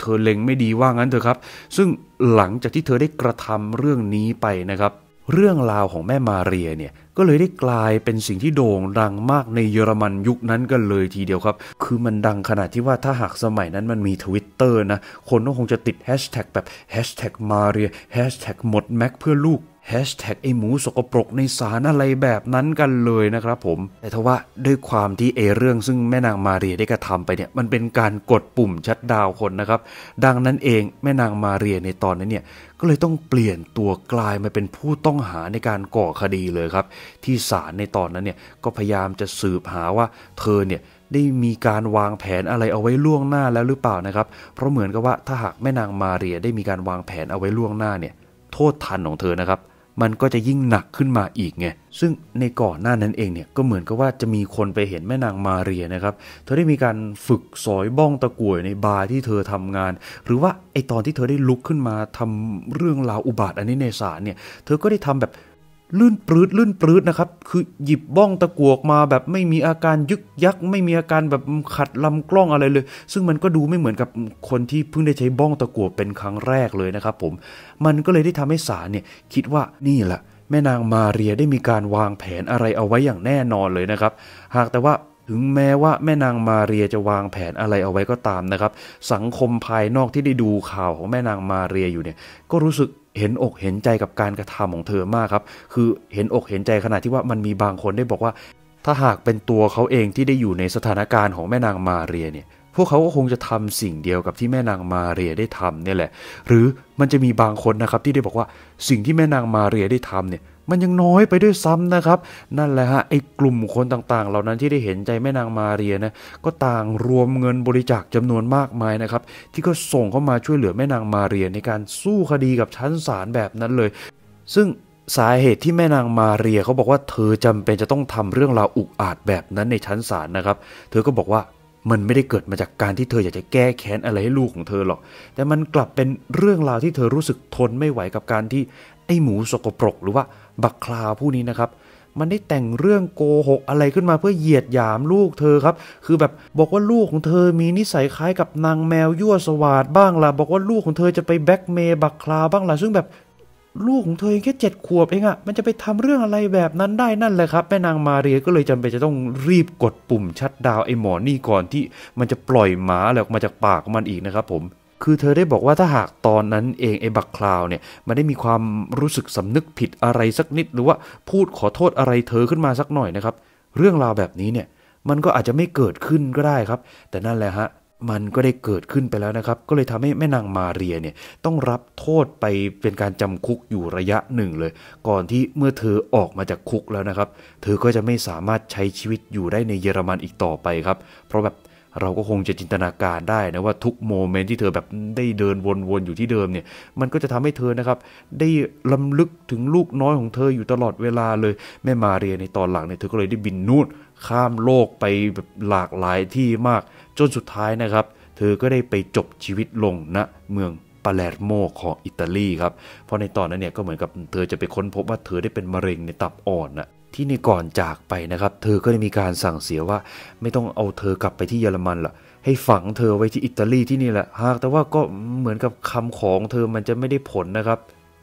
เธอเล็งไม่ดีว่างั้นเถอะครับ ซึ่งหลังจากที่เธอได้กระทำเรื่องนี้ไปนะครับเรื่องราวของแม่มาเรียเนี่ยก็เลยได้กลายเป็นสิ่งที่โด่งดังมากในเยอรมันยุคนั้นกันเลยทีเดียวครับ คือมันดังขนาดที่ว่าถ้าหากสมัยนั้นมันมีทวิตเตอร์นะ คนก็คงจะติดแฮชแท็กแบบแฮชแท็กมาเรียแฮชแท็กหมดแม็กเพื่อลูกแฮชแท็กไอหมูสกปรกในสารอะไรแบบนั้นกันเลยนะครับผมแต่ทว่าด้วยความที่เอเรื่องซึ่งแม่นางมาเรียได้กระทำไปเนี่ย มันเป็นการกดปุ่มชัดดาวคนนะครับ ดังนั้นเองแม่นางมาเรียในตอนนั้นเนี่ยก็เลยต้องเปลี่ยนตัวกลายมาเป็นผู้ต้องหาในการก่อคดีเลยครับ ที่ศาลในตอนนั้นเนี่ยก็พยายามจะสืบหาว่าเธอเนี่ยได้มีการวางแผนอะไรเอาไว้ล่วงหน้าแล้วหรือเปล่านะครับ เพราะเหมือนกับว่าถ้าหากแม่นางมาเรียได้มีการวางแผนเอาไว้ล่วงหน้าเนี่ย โทษทันของเธอนะครับมันก็จะยิ่งหนักขึ้นมาอีกไง ซึ่งในก่อนหน้านั้นเองเนี่ยก็เหมือนกับว่าจะมีคนไปเห็นแม่นางมาเรียนะครับเธอได้มีการฝึกสอยบ้องตะกว่ในบาร์ที่เธอทำงาน หรือว่าไอตอนที่เธอได้ลุกขึ้นมาทำเรื่องราวอุบาทอันนี้ในศาลเนี่ย เธอก็ได้ทำแบบลื่นปลื้ดลื่นปลื้ดนะครับคือหยิบบ้องตะกวกมาแบบไม่มีอาการยึกยัก ไม่มีอาการแบบขัดลำกล้องอะไรเลย ซึ่งมันก็ดูไม่เหมือนกับคนที่เพิ่งได้ใช้บ้องตะกวกเป็นครั้งแรกเลยนะครับ ผม มันก็เลยได้ทำให้สาเนี่ย คิดว่านี่แหละ แม่นางมาเรียได้มีการวางแผนอะไรเอาไว้อย่างแน่นอนเลยนะครับ หากแต่ว่าถึงแม้ว่าแม่นางมาเรียจะวางแผนอะไรเอาไว้ก็ตามนะครับ สังคมภายนอกที่ได้ดูข่าวของแม่นางมาเรียอยู่เนี่ย ก็รู้สึกเห็นอกเห็นใจกับการกระทำของเธอมากครับ คือเห็นอกเห็นใจขนาดที่ว่ามันมีบางคนได้บอกว่า ถ้าหากเป็นตัวเขาเองที่ได้อยู่ในสถานการณ์ของแม่นางมาเรียเนี่ยพวกเขาก็คงจะทำสิ่งเดียวกับที่แม่นางมาเรียได้ทำเนี่ยแหละ หรือมันจะมีบางคนนะครับที่ได้บอกว่า สิ่งที่แม่นางมาเรียได้ทำเนี่ยมันยังน้อยไปด้วยซ้ำนะครับนั่นแหละฮะไอ้กลุ่มคนต่างๆ เหล่านั้นที่ได้เห็นใจแม่นางมาเรียนะก็ต่างรวมเงินบริจาคจำนวนมากมายนะครับที่ก็ส่งเข้ามาช่วยเหลือแม่นางมาเรียในการสู้คดีกับชั้นศาลแบบนั้นเลย ซึ่งสาเหตุที่แม่นางมาเรียเขาบอกว่า เธอจำเป็นจะต้องทำเรื่องราวอุกอาจแบบนั้นในชั้นศาลนะครับเธอก็บอกว่ามันไม่ได้เกิดมาจากการที่เธออยากจะแก้แค้นอะไรให้ลูกของเธอหรอก แต่มันกลับเป็นเรื่องราวที่เธอรู้สึกทนไม่ไหวกับการที่ ไอ้หมูสกปรกหรือว่าบักคลาผู้นี้นะครับ มันได้แต่งเรื่องโกหกอะไรขึ้นมาเพื่อเหยียดหยามลูกเธอครับ คือแบบบอกว่าลูกของเธอมีนิสัยคล้ายกับนางแมวยั่วสวาดบ้างล่ะ บอกว่าลูกของเธอจะไปแบ็กเมย์บักคลาบ้างล่ะ ซึ่งแบบลูกของเธอแค่เจ็ดขวบเองอะมันจะไปทำเรื่องอะไรแบบนั้นได้นั่นแหละครับแม่นางมาเรียก็เลยจำเป็นจะต้องรีบกดปุ่มชัดดาวไอ้หมอนี่ก่อนที่มันจะปล่อยหมาแล้วมาจากปากมันอีกนะครับ ผม คือเธอได้บอกว่าถ้าหากตอนนั้นเองไอ้บักคลาวเนี่ยมันได้มีความรู้สึกสำนึกผิดอะไรสักนิด หรือว่าพูดขอโทษอะไรเธอขึ้นมาสักหน่อยนะครับ เรื่องราวแบบนี้เนี่ยมันก็อาจจะไม่เกิดขึ้นก็ได้ครับ แต่นั่นแหละฮะมันก็ได้เกิดขึ้นไปแล้วนะครับ ก็เลยทำให้แม่นางมาเรียเนี่ย ต้องรับโทษไปเป็นการจำคุกอยู่ระยะหนึ่งเลยก่อนที่เมื่อเธอออกมาจากคุกแล้วนะครับ เธอก็จะไม่สามารถใช้ชีวิตอยู่ได้ในเยอรมันอีกต่อไปครับ เพราะแบบเราก็คงจะจินตนาการได้นะว่าทุกโมเมนต์ที่เธอแบบได้เดินวน ๆอยู่ที่เดิมเนี่ยมันก็จะทำให้เธอนะครับได้ลำลึกถึงลูกน้อยของเธออยู่ตลอดเวลาเลยแม่มาเรียในตอนหลังเนี่ยเธอก็เลยได้บินนู่นข้ามโลกไปแบบหลากหลายที่มากจนสุดท้ายนะครับ เธอก็ได้ไปจบชีวิตลงณนะเมืองปาเลโมของอิตาลีครับเพราะในตอนนั้นเนี่ยก็เหมือนกับเธอจะไปค้นพบว่าเธอได้เป็นมะเร็งในตับอ่อนนะที่ในก่อนจากไปนะครับ เธอก็ได้มีการสั่งเสียว่า ไม่ต้องเอาเธอกลับไปที่เยอรมันละให้ฝังเธอไว้ที่อิตาลีที่นี่แหละหากแต่ว่าก็เหมือนกับคำของเธอมันจะไม่ได้ผลนะครับ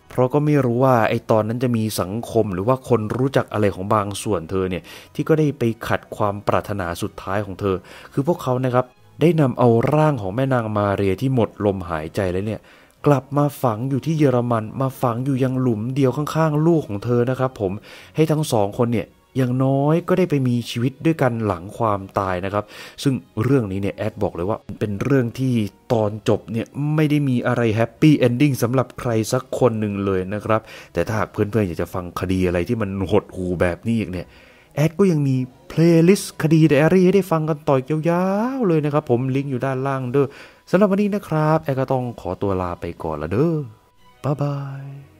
เพราะก็ไม่รู้ว่าไอตอนนั้นจะมีสังคมหรือว่าคนรู้จักอะไรของบางส่วนเธอเนี่ยที่ก็ได้ไปขัดความปรารถนาสุดท้ายของเธอ คือพวกเขานะครับได้นำเอาร่างของแม่นางมาเรียที่หมดลมหายใจแล้วเนี่ยกลับมาฝังอยู่ที่เยอรมัน มาฝังอยู่ยังหลุมเดียวข้างๆลูกของเธอนะครับ ผมให้ทั้งสองคนเนี่ยอย่างน้อยก็ได้ไปมีชีวิตด้วยกันหลังความตายนะครับ ซึ่งเรื่องนี้เนี่ยแอดบอกเลยว่าเป็นเรื่องที่ตอนจบเนี่ยไม่ได้มีอะไรแฮปปี้เอนดิ้งสำหรับใครสักคนหนึ่งเลยนะครับ แต่ถ้าหากเพื่อนๆ อยากจะฟังคดีอะไรที่มันหดหูแบบนี้อีกเนี่ยแอดก็ยังมีเพลย์ลิสต์คดีไดอารี่ให้ได้ฟังกันต่อยยาวๆ เลยนะครับ ผมลิงก์อยู่ด้านล่างเด้อสำหรับวันนี้นะครับแอดก็ต้องขอตัวลาไปก่อนละเด้อบ๊ายบาย